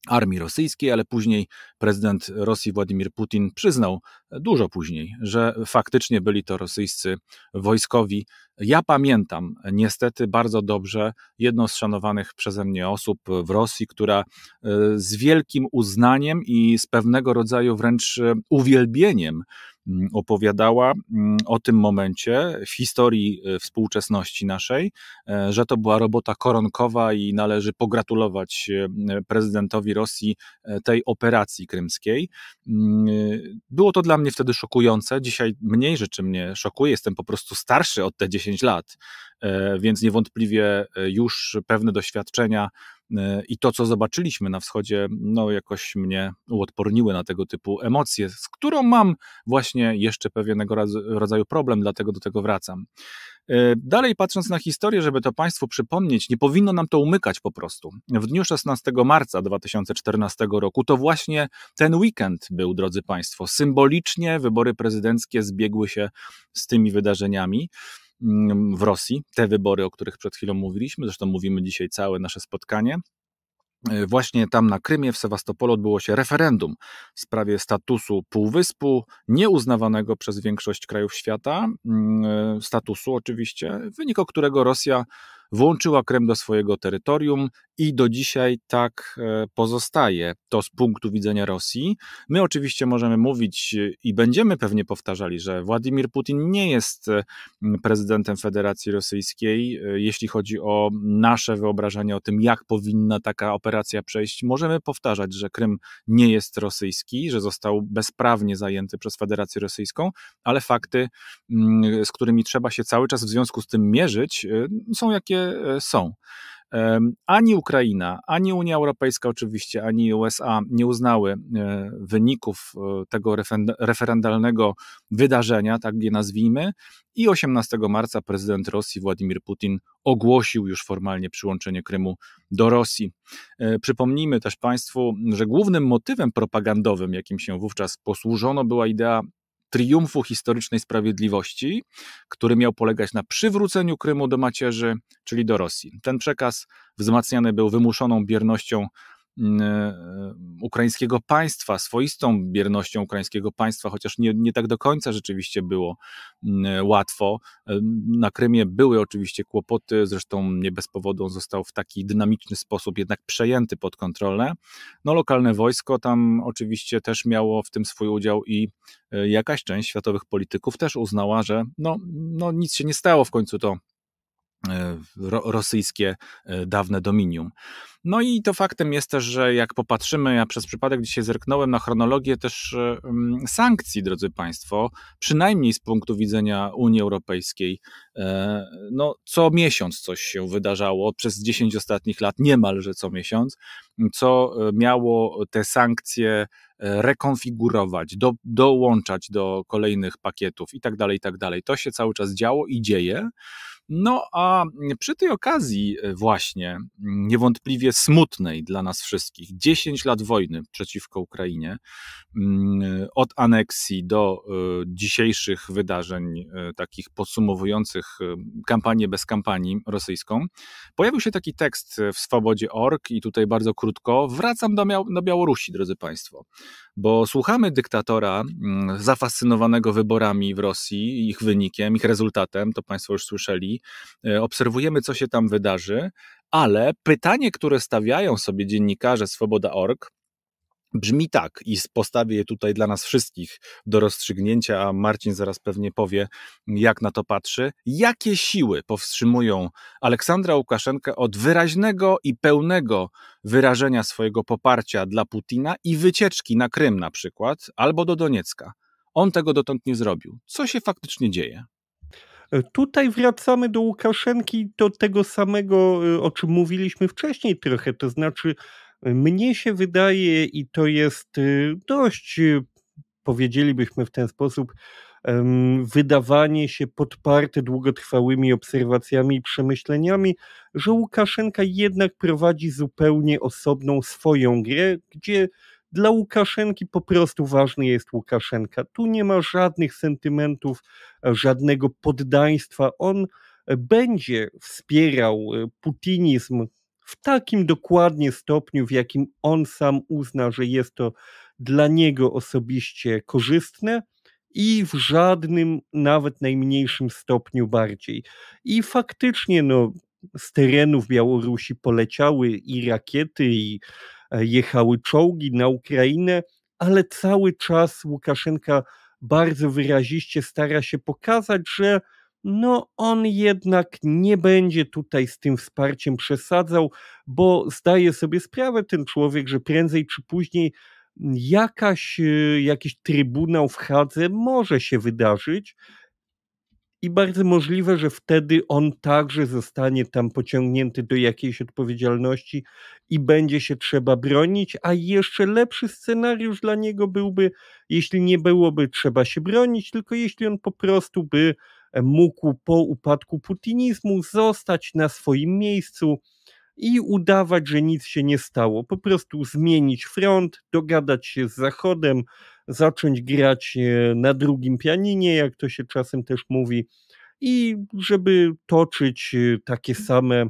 armii rosyjskiej, ale później prezydent Rosji Władimir Putin przyznał dużo później, że faktycznie byli to rosyjscy wojskowi ja pamiętam e, niestety bardzo dobrze jedną z szanowanych przeze mnie osób e, w Rosji, która e, z wielkim uznaniem i z pewnego rodzaju wręcz uwielbieniem mm, opowiadała mm, o tym momencie w historii współczesności naszej, że to była robota koronkowa i należy pogratulować prezydentowi Rosji tej operacji krymskiej. Mm, było to dla mnie wtedy szokujące. Dzisiaj mniej rzeczy mnie szokuje. Jestem po prostu starszy od te 10 10 lat, e, więc niewątpliwie e, już pewne doświadczenia e, i to, co zobaczyliśmy na wschodzie, no jakoś mnie uodporniły na tego typu emocje, z którą mam właśnie jeszcze pewnego rodzaju problem, dlatego do tego wracam. Dalej, patrząc na historię, żeby to Państwu przypomnieć, nie powinno nam to umykać po prostu. W dniu 16 marca 2014 roku to właśnie ten weekend był, drodzy Państwo. Symbolicznie wybory prezydenckie zbiegły się z tymi wydarzeniami. Mm, w Rosji, te wybory, o których przed chwilą mówiliśmy, zresztą mówimy dzisiaj całe nasze spotkanie. E, właśnie tam na Krymie, w Sewastopolu, odbyło się referendum w sprawie statusu półwyspu, nieuznawanego przez większość krajów świata, mm, e, statusu oczywiście, w wyniku którego Rosja włączyła Krem do swojego terytorium i do dzisiaj tak e, pozostaje to z punktu widzenia Rosji. My oczywiście możemy mówić e, i będziemy pewnie powtarzali, że Władimir Putin nie jest e, prezydentem Federacji Rosyjskiej, jeśli chodzi o nasze wyobrażenie o tym, jak powinna taka operacja przejść. Możemy powtarzać, że Krym nie jest rosyjski, że został bezprawnie zajęty przez Federację Rosyjską, ale fakty, z którymi trzeba się cały czas w związku z tym mierzyć, są jakie E, są. Ani Ukraina, ani Unia Europejska, oczywiście, ani USA nie uznały e, wyników e, tego referendalnego wydarzenia, tak je nazwijmy. I 18 marca prezydent Rosji Władimir Putin ogłosił już formalnie przyłączenie Krymu do Rosji. Przypomnijmy też Państwu, że głównym motywem propagandowym, jakim się wówczas posłużono, była idea triumfu historycznej sprawiedliwości, który miał polegać na przywróceniu Krymu do macierzy, czyli do Rosji. Ten przekaz wzmacniany był wymuszoną biernością Mm, e, ukraińskiego państwa, swoistą biernością ukraińskiego państwa, chociaż nie, nie tak do końca rzeczywiście było mm, e, łatwo. E, na Krymie były oczywiście kłopoty, zresztą nie bez powodu on został w taki dynamiczny sposób jednak przejęty pod kontrolę. No, lokalne wojsko tam oczywiście też miało w tym swój udział i jakaś część światowych polityków też uznała, że no, no nic się nie stało, w końcu to E, ro, rosyjskie e, dawne dominium. No i to faktem jest też, że jak popatrzymy, ja przez przypadek dzisiaj zerknąłem na chronologię też e, sankcji, drodzy Państwo, przynajmniej z punktu widzenia Unii Europejskiej, no co miesiąc coś się wydarzało, przez 10 ostatnich lat niemalże co miesiąc, co miało te sankcje rekonfigurować, do, dołączać do kolejnych pakietów i tak dalej, i tak dalej. To się cały czas działo i dzieje. No a przy tej okazji, e, właśnie mm, niewątpliwie smutnej dla nas wszystkich, 10 lat wojny przeciwko Ukrainie, mm, od aneksji do e, dzisiejszych wydarzeń, e, takich podsumowujących kampanię bez kampanii rosyjską, pojawił się taki tekst w Swobodzie.org i tutaj bardzo krótko wracam do, Białorusi, drodzy Państwo bo słuchamy dyktatora mm, zafascynowanego wyborami w Rosji, ich wynikiem, ich rezultatem, to Państwo już słyszeli, e, obserwujemy, co się tam wydarzy, ale pytanie, które stawiają sobie dziennikarze Swoboda.org, brzmi tak i postawię je tutaj dla nas wszystkich do rozstrzygnięcia, a Marcin zaraz pewnie powie, jak na to patrzy. Jakie siły powstrzymują Aleksandra Łukaszenkę od wyraźnego i pełnego wyrażenia swojego poparcia dla Putina i wycieczki na Krym na przykład, albo do Doniecka? On tego dotąd nie zrobił. Co się faktycznie dzieje? E, tutaj wracamy do Łukaszenki, do tego samego, e, o czym mówiliśmy wcześniej trochę, to znaczy mnie się wydaje, i to jest y, dość, y, powiedzielibyśmy w ten sposób, wydawanie się podparte długotrwałymi obserwacjami i przemyśleniami, że Łukaszenka jednak prowadzi zupełnie osobną swoją grę, gdzie dla Łukaszenki po prostu ważny jest Łukaszenka. Tu nie ma żadnych sentymentów, żadnego poddaństwa. On e, będzie wspierał e, putinizm, w takim dokładnie stopniu, w jakim on sam uzna, że jest to dla niego osobiście korzystne i w żadnym, nawet najmniejszym stopniu bardziej. I faktycznie no, z terenów Białorusi poleciały i rakiety, i e, jechały czołgi na Ukrainę, ale cały czas Łukaszenka bardzo wyraziście stara się pokazać, że no on jednak nie będzie tutaj z tym wsparciem przesadzał, bo zdaje sobie sprawę ten człowiek, że prędzej czy później jakaś, y, jakiś trybunał w Hadze może się wydarzyć i bardzo możliwe, że wtedy on także zostanie tam pociągnięty do jakiejś odpowiedzialności i będzie się trzeba bronić, a jeszcze lepszy scenariusz dla niego byłby, jeśli nie byłoby trzeba się bronić, tylko jeśli on po prostu by mógł po upadku putinizmu zostać na swoim miejscu i udawać, że nic się nie stało. Po prostu zmienić front, dogadać się z Zachodem, zacząć grać e, na drugim pianinie, jak to się czasem też mówi, i żeby toczyć e, takie same,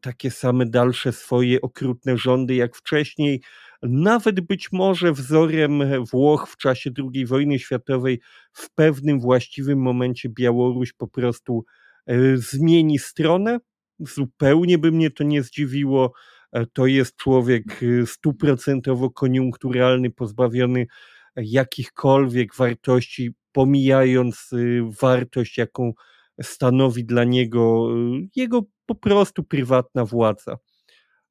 takie same dalsze swoje okrutne rządy jak wcześniej nawet być może wzorem Włoch w czasie II wojny światowej, w pewnym właściwym momencie Białoruś po prostu e, zmieni stronę. Zupełnie by mnie to nie zdziwiło. E, to jest człowiek e, stuprocentowo koniunkturalny, pozbawiony jakichkolwiek wartości, pomijając wartość, jaką stanowi dla niego jego po prostu prywatna władza.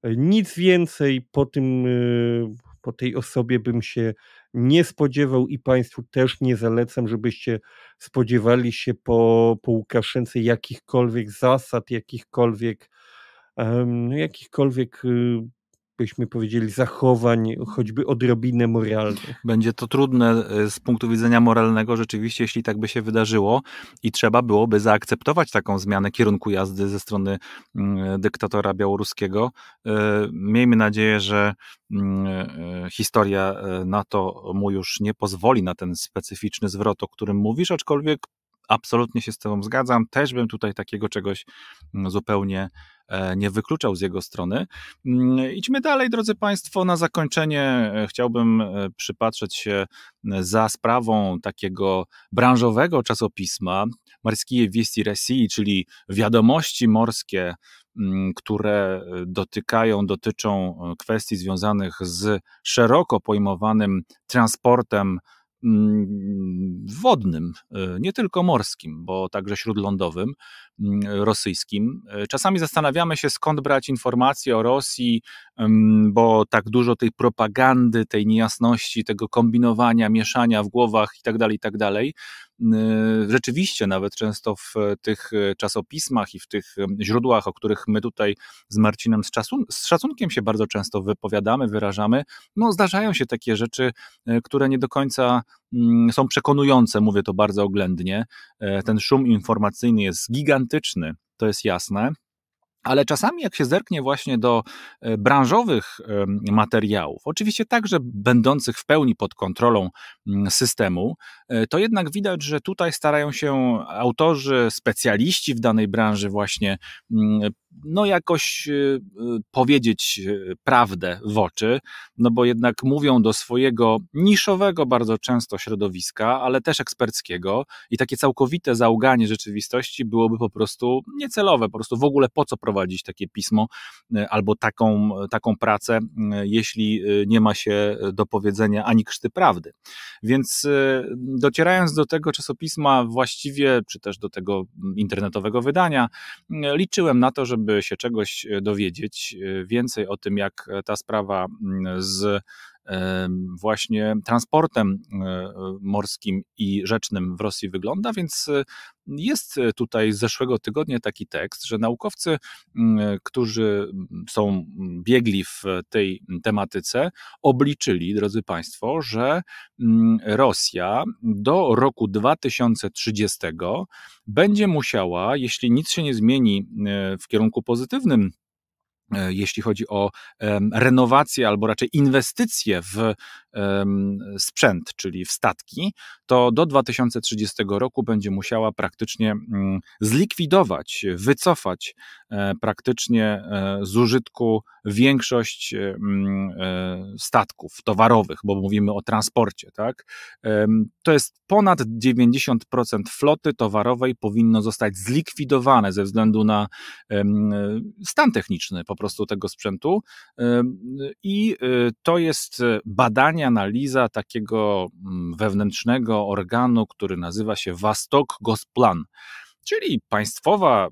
E, nic więcej po tym, e, po tej osobie bym się nie spodziewał i Państwu też nie zalecam, żebyście spodziewali się po, po Łukaszence jakichkolwiek zasad, jakichkolwiek, um, jakichkolwiek y, byśmy powiedzieli, zachowań, choćby odrobinę moralnych. Będzie to trudne y, z punktu widzenia moralnego, rzeczywiście, jeśli tak by się wydarzyło, i trzeba byłoby zaakceptować taką zmianę kierunku jazdy ze strony mm, dyktatora białoruskiego. Y, miejmy nadzieję, że mm, y, historia na to mu już nie pozwoli na ten specyficzny zwrot, o którym mówisz, aczkolwiek absolutnie się z Tobą zgadzam. Też bym tutaj takiego czegoś mm, zupełnie e, nie wykluczał z jego strony. Mm, idźmy dalej, drodzy Państwo. Na zakończenie e, chciałbym e, przypatrzeć się za sprawą takiego branżowego czasopisma Morskie Wiesti Resi, czyli wiadomości morskie, które dotykają, dotyczą kwestii związanych z szeroko pojmowanym transportem Mm, wodnym, e, nie tylko morskim, bo także śródlądowym mm, rosyjskim. E, czasami zastanawiamy się, skąd brać informacje o Rosji, bo tak dużo tej propagandy, tej niejasności, tego kombinowania, mieszania w głowach i tak i tak dalej, tak dalej. rzeczywiście nawet często w tych czasopismach i w tych źródłach, o których my tutaj z Marcinem z, czasu, z szacunkiem się bardzo często wypowiadamy, wyrażamy, no zdarzają się takie rzeczy, e, które nie do końca mm, są przekonujące, mówię to bardzo oględnie. E, ten szum informacyjny jest gigantyczny, to jest jasne. Ale czasami, jak się zerknie właśnie do e, branżowych materiałów, oczywiście także będących w pełni pod kontrolą mm, systemu, e, to jednak widać, że tutaj starają się autorzy, specjaliści w danej branży właśnie mm, no jakoś y, y, powiedzieć y, prawdę w oczy, no bo jednak mówią do swojego niszowego bardzo często środowiska, ale też eksperckiego i takie całkowite załganie rzeczywistości byłoby po prostu niecelowe, po prostu w ogóle po co prowadzić takie pismo albo taką, taką pracę, jeśli nie ma się do powiedzenia ani krzty prawdy. Więc docierając do tego czasopisma właściwie, czy też do tego mm, internetowego wydania, liczyłem na to, żeby żeby się czegoś e, dowiedzieć e, więcej o tym, jak e, ta sprawa mm, z właśnie transportem e, e, morskim i rzecznym w Rosji wygląda, więc e, jest tutaj z zeszłego tygodnia taki tekst, że naukowcy, mm, którzy mm, są mm, biegli w tej tematyce, obliczyli, drodzy Państwo, że Rosja do roku 2030 będzie musiała, jeśli nic się nie zmieni w kierunku pozytywnym, E, jeśli chodzi o renowację albo raczej inwestycje w sprzęt, czyli w statki, to do 2030 roku będzie musiała praktycznie mm, zlikwidować, wycofać e, praktycznie e, z użytku większość e, mm, statków towarowych, bo mówimy o transporcie. Tak? To jest ponad 90% floty towarowej powinno zostać zlikwidowane ze względu na stan techniczny po prostu tego sprzętu i y, to jest badania analiza takiego mm, wewnętrznego organu, który nazywa się Vastok Gosplan, czyli Państwowa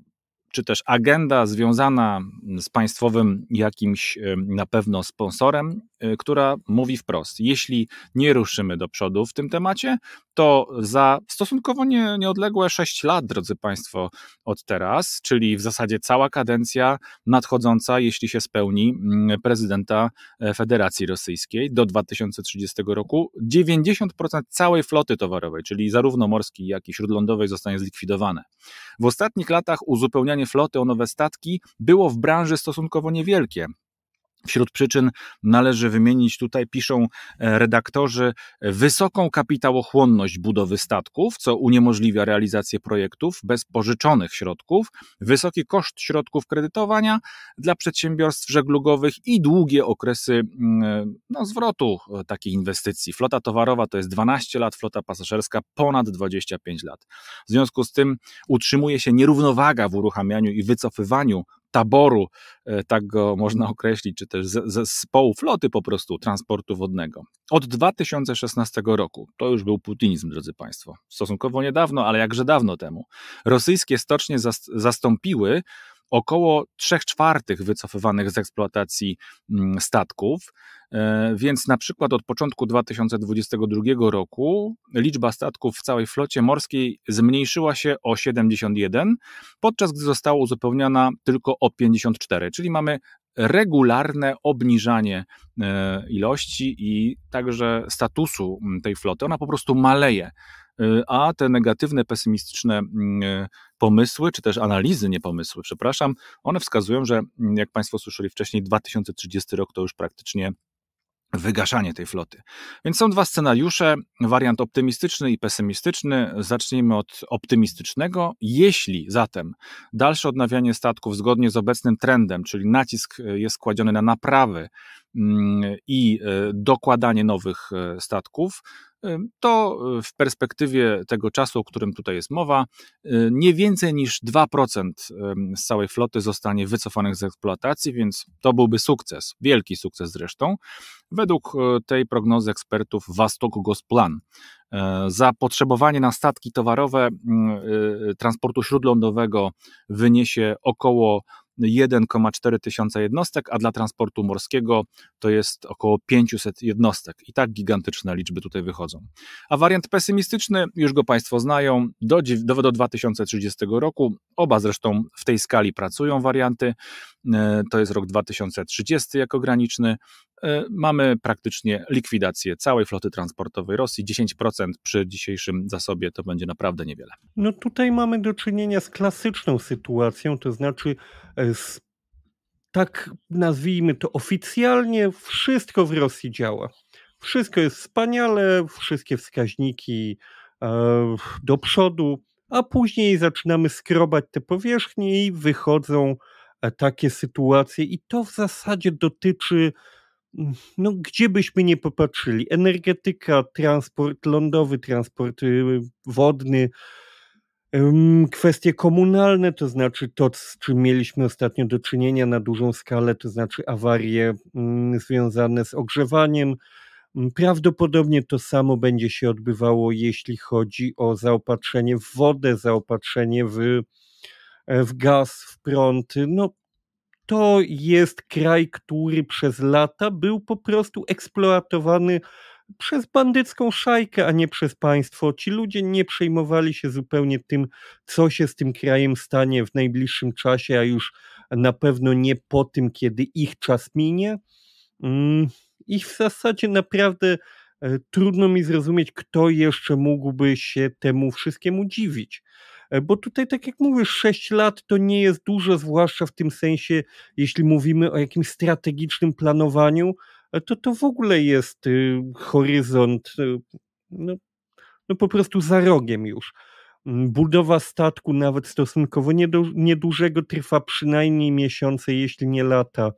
czy też agenda związana mm, z państwowym jakimś na pewno sponsorem, e, która mówi wprost: jeśli nie ruszymy do przodu w tym temacie, to za stosunkowo nie, nieodległe 6 lat, drodzy Państwo, od teraz, czyli w zasadzie cała kadencja nadchodząca, jeśli się spełni, mm, prezydenta e, Federacji Rosyjskiej do 2030 roku, 90% całej floty towarowej, czyli zarówno morskiej, jak i śródlądowej, zostanie zlikwidowane. W ostatnich latach uzupełnianie zamawianie floty o nowe statki było w branży stosunkowo niewielkie. Wśród przyczyn należy wymienić tutaj, piszą e, redaktorzy, wysoką kapitałochłonność budowy statków, co uniemożliwia realizację projektów bez pożyczonych środków, wysoki koszt środków kredytowania dla przedsiębiorstw żeglugowych i długie okresy mm, e, no, zwrotu e, takiej inwestycji. Flota towarowa to jest 12 lat, flota pasażerska ponad 25 lat. W związku z tym utrzymuje się nierównowaga w uruchamianiu i wycofywaniu taboru, e, tak go można określić, czy też zespołu floty po prostu transportu wodnego. Od 2016 roku, to już był putinizm, drodzy Państwo, stosunkowo niedawno, ale jakże dawno temu, rosyjskie stocznie zastąpiły około 3 czwartych wycofywanych z eksploatacji mm, statków. E, więc na przykład od początku 2022 roku liczba statków w całej flocie morskiej zmniejszyła się o 71, podczas gdy została uzupełniona tylko o 54, czyli mamy regularne obniżanie e, ilości i także statusu mm, tej floty. Ona po prostu maleje Y, a te negatywne, pesymistyczne mm, y, pomysły, czy też analizy, nie pomysły, przepraszam, one wskazują, że mm, jak Państwo słyszeli wcześniej, 2030 rok to już praktycznie wygaszanie tej floty. Więc są dwa scenariusze, wariant optymistyczny i pesymistyczny. Zacznijmy od optymistycznego. Jeśli zatem dalsze odnawianie statków zgodnie z obecnym trendem, czyli nacisk y, jest kładziony na naprawy mm, i dokładanie nowych statków, to y, w perspektywie tego czasu, o którym tutaj jest mowa, y, nie więcej niż 2% z całej floty zostanie wycofanych z eksploatacji, więc to byłby sukces, wielki sukces zresztą. Według y, tej prognozy ekspertów Wastok Gosplan, zapotrzebowanie na statki towarowe mm, transportu śródlądowego wyniesie około 1,4 tysiąca jednostek, a dla transportu morskiego to jest około 500 jednostek. I tak gigantyczne liczby tutaj wychodzą. A wariant pesymistyczny, już go Państwo znają, do, do 2030 roku, oba zresztą w tej skali pracują warianty, E, to jest rok 2030 jako graniczny. E, mamy praktycznie likwidację całej floty transportowej Rosji. 10% przy dzisiejszym zasobie to będzie naprawdę niewiele. No tutaj mamy do czynienia z klasyczną sytuacją, to znaczy e, z tak nazwijmy to oficjalnie, wszystko w Rosji działa. Wszystko jest wspaniale, wszystkie wskaźniki do przodu, a później zaczynamy skrobać te powierzchnie i wychodzą E, takie sytuacje i to w zasadzie dotyczy mm, no, gdzie byśmy nie popatrzyli, energetyka, transport lądowy, transport y, wodny, kwestie komunalne, to znaczy to, z czym mieliśmy ostatnio do czynienia na dużą skalę, to znaczy awarie mm, związane z ogrzewaniem. Mm, prawdopodobnie to samo będzie się odbywało, jeśli chodzi o zaopatrzenie w wodę, zaopatrzenie w E, w gaz, w prąd. No, to jest kraj, który przez lata był po prostu eksploatowany przez bandycką szajkę, a nie przez państwo. Ci ludzie nie przejmowali się zupełnie tym, co się z tym krajem stanie w najbliższym czasie, a już na pewno nie po tym, kiedy ich czas minie. Mm, I w zasadzie naprawdę e, trudno mi zrozumieć, kto jeszcze mógłby się temu wszystkiemu dziwić. E, bo tutaj, tak jak mówisz, 6 lat to nie jest dużo, zwłaszcza w tym sensie, jeśli mówimy o jakimś strategicznym planowaniu, e, to to w ogóle jest y, horyzont y, no, no po prostu za rogiem już. Mm, budowa statku, nawet stosunkowo niedużego, trwa przynajmniej miesiące, jeśli nie lata.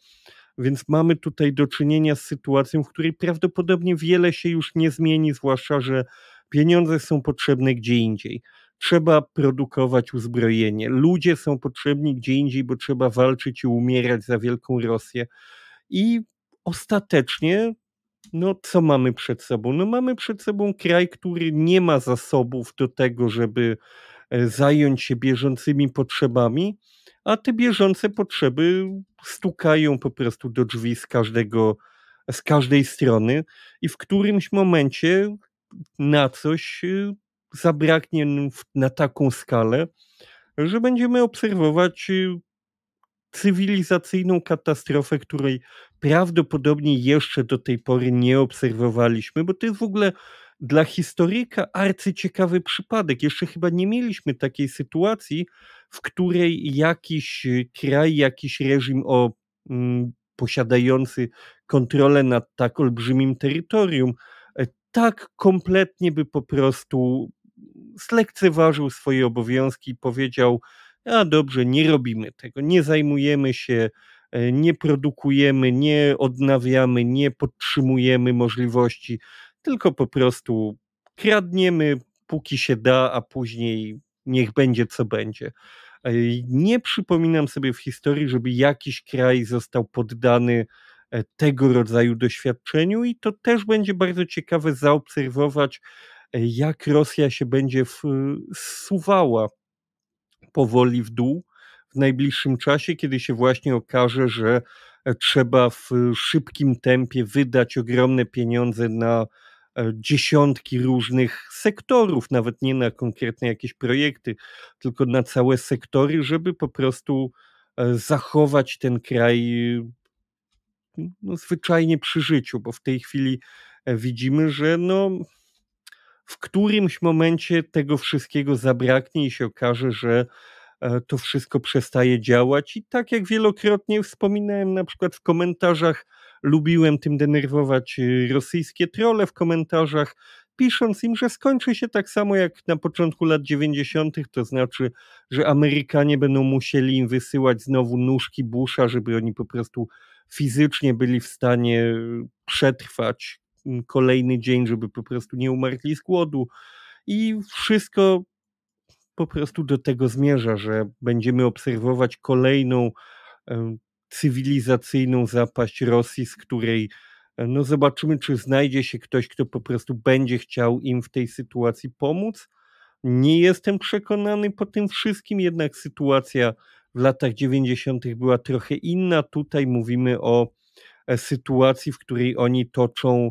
Więc mamy tutaj do czynienia z sytuacją, w której prawdopodobnie wiele się już nie zmieni, zwłaszcza, że pieniądze są potrzebne gdzie indziej trzeba produkować uzbrojenie. Ludzie są potrzebni gdzie indziej, bo trzeba walczyć i umierać za Wielką Rosję. I ostatecznie, no co mamy przed sobą? No mamy przed sobą kraj, który nie ma zasobów do tego, żeby e, zająć się bieżącymi potrzebami, a te bieżące potrzeby stukają po prostu do drzwi z każdego, z każdej strony i w którymś momencie na coś y, zabraknie na taką skalę, że będziemy obserwować y, cywilizacyjną katastrofę, której prawdopodobnie jeszcze do tej pory nie obserwowaliśmy, bo to jest w ogóle dla historyka arcyciekawy przypadek. Jeszcze chyba nie mieliśmy takiej sytuacji, w której jakiś y, kraj, jakiś reżim o, mm, posiadający kontrolę nad tak olbrzymim terytorium, e, tak kompletnie by po prostu zlekceważył swoje obowiązki, powiedział: A dobrze, nie robimy tego, nie zajmujemy się, e, nie produkujemy, nie odnawiamy, nie podtrzymujemy możliwości, tylko po prostu kradniemy, póki się da, a później niech będzie co będzie. E, nie przypominam sobie w historii, żeby jakiś kraj został poddany e, tego rodzaju doświadczeniu, i to też będzie bardzo ciekawe zaobserwować, jak Rosja się będzie suwała powoli w dół w najbliższym czasie, kiedy się właśnie okaże, że e, trzeba w szybkim tempie wydać ogromne pieniądze na e, dziesiątki różnych sektorów, nawet nie na konkretne jakieś projekty, tylko na całe sektory, żeby po prostu e, zachować ten kraj no, zwyczajnie przy życiu, bo w tej chwili widzimy, że no, w którymś momencie tego wszystkiego zabraknie i się okaże, że e, to wszystko przestaje działać. I tak jak wielokrotnie wspominałem, na przykład w komentarzach, lubiłem tym denerwować y, rosyjskie trole w komentarzach, pisząc im, że skończy się tak samo jak na początku lat 90., to znaczy, że Amerykanie będą musieli im wysyłać znowu nóżki Busha, żeby oni po prostu fizycznie byli w stanie y, przetrwać kolejny dzień, żeby po prostu nie umarli z głodu. I wszystko po prostu do tego zmierza, że będziemy obserwować kolejną cywilizacyjną zapaść Rosji, z której e, no zobaczymy, czy znajdzie się ktoś, kto po prostu będzie chciał im w tej sytuacji pomóc. Nie jestem przekonany po tym wszystkim, jednak sytuacja w latach 90. była trochę inna. Tutaj mówimy o e, sytuacji, w której oni toczą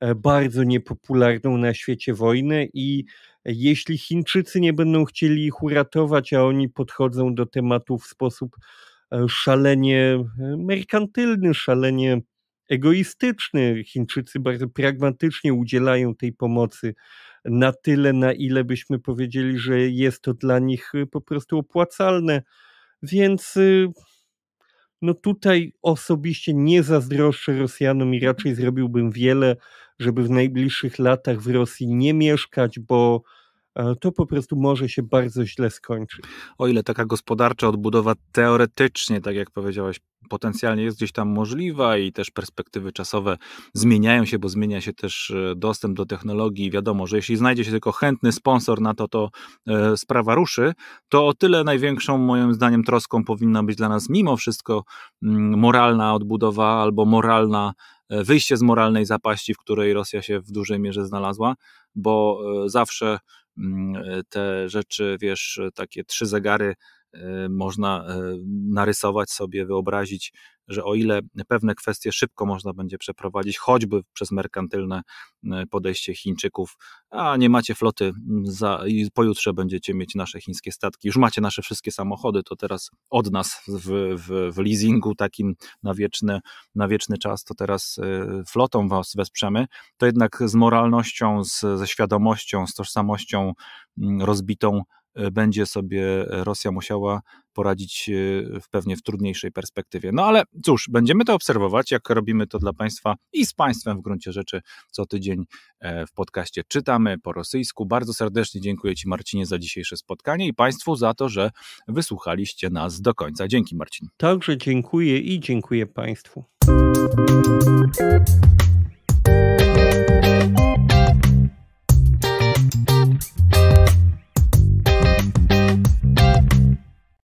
E, bardzo niepopularną na świecie wojnę i jeśli Chińczycy nie będą chcieli ich uratować, a oni podchodzą do tematu w sposób e, szalenie e, merkantylny, szalenie egoistyczny. Chińczycy bardzo pragmatycznie udzielają tej pomocy na tyle, na ile byśmy powiedzieli, że jest to dla nich po prostu opłacalne. Więc y, no tutaj osobiście nie zazdroszczę Rosjanom i raczej zrobiłbym wiele, żeby w najbliższych latach w Rosji nie mieszkać, bo E, to po prostu może się bardzo źle skończyć. O ile taka gospodarcza odbudowa teoretycznie, tak jak powiedziałaś, potencjalnie jest gdzieś tam możliwa i też perspektywy czasowe zmieniają się, bo zmienia się też e, dostęp do technologii. Wiadomo, że jeśli znajdzie się tylko chętny sponsor na to, to e, sprawa ruszy, to o tyle największą moim zdaniem troską powinna być dla nas mimo wszystko mm, moralna odbudowa albo moralna wyjście z moralnej zapaści, w której Rosja się w dużej mierze znalazła, bo zawsze Mm, e, te rzeczy, wiesz, takie trzy zegary Y, można y, narysować sobie, wyobrazić, że o ile pewne kwestie szybko można będzie przeprowadzić, choćby przez merkantylne y, podejście Chińczyków, a nie macie floty, mm, za, i pojutrze będziecie mieć nasze chińskie statki, już macie nasze wszystkie samochody, to teraz od nas w, w, w leasingu takim na wieczny, na wieczny czas, to teraz flotą was wesprzemy, to jednak z moralnością, z, ze świadomością, z tożsamością mm, rozbitą E, będzie sobie Rosja musiała poradzić e, w pewnie w trudniejszej perspektywie. No ale cóż, będziemy to obserwować, jak robimy to dla Państwa i z Państwem w gruncie rzeczy co tydzień e, w podcaście czytamy po rosyjsku. Bardzo serdecznie dziękuję Ci Marcinie za dzisiejsze spotkanie i Państwu za to, że wysłuchaliście nas do końca. Dzięki Marcin. Także dziękuję i dziękuję Państwu.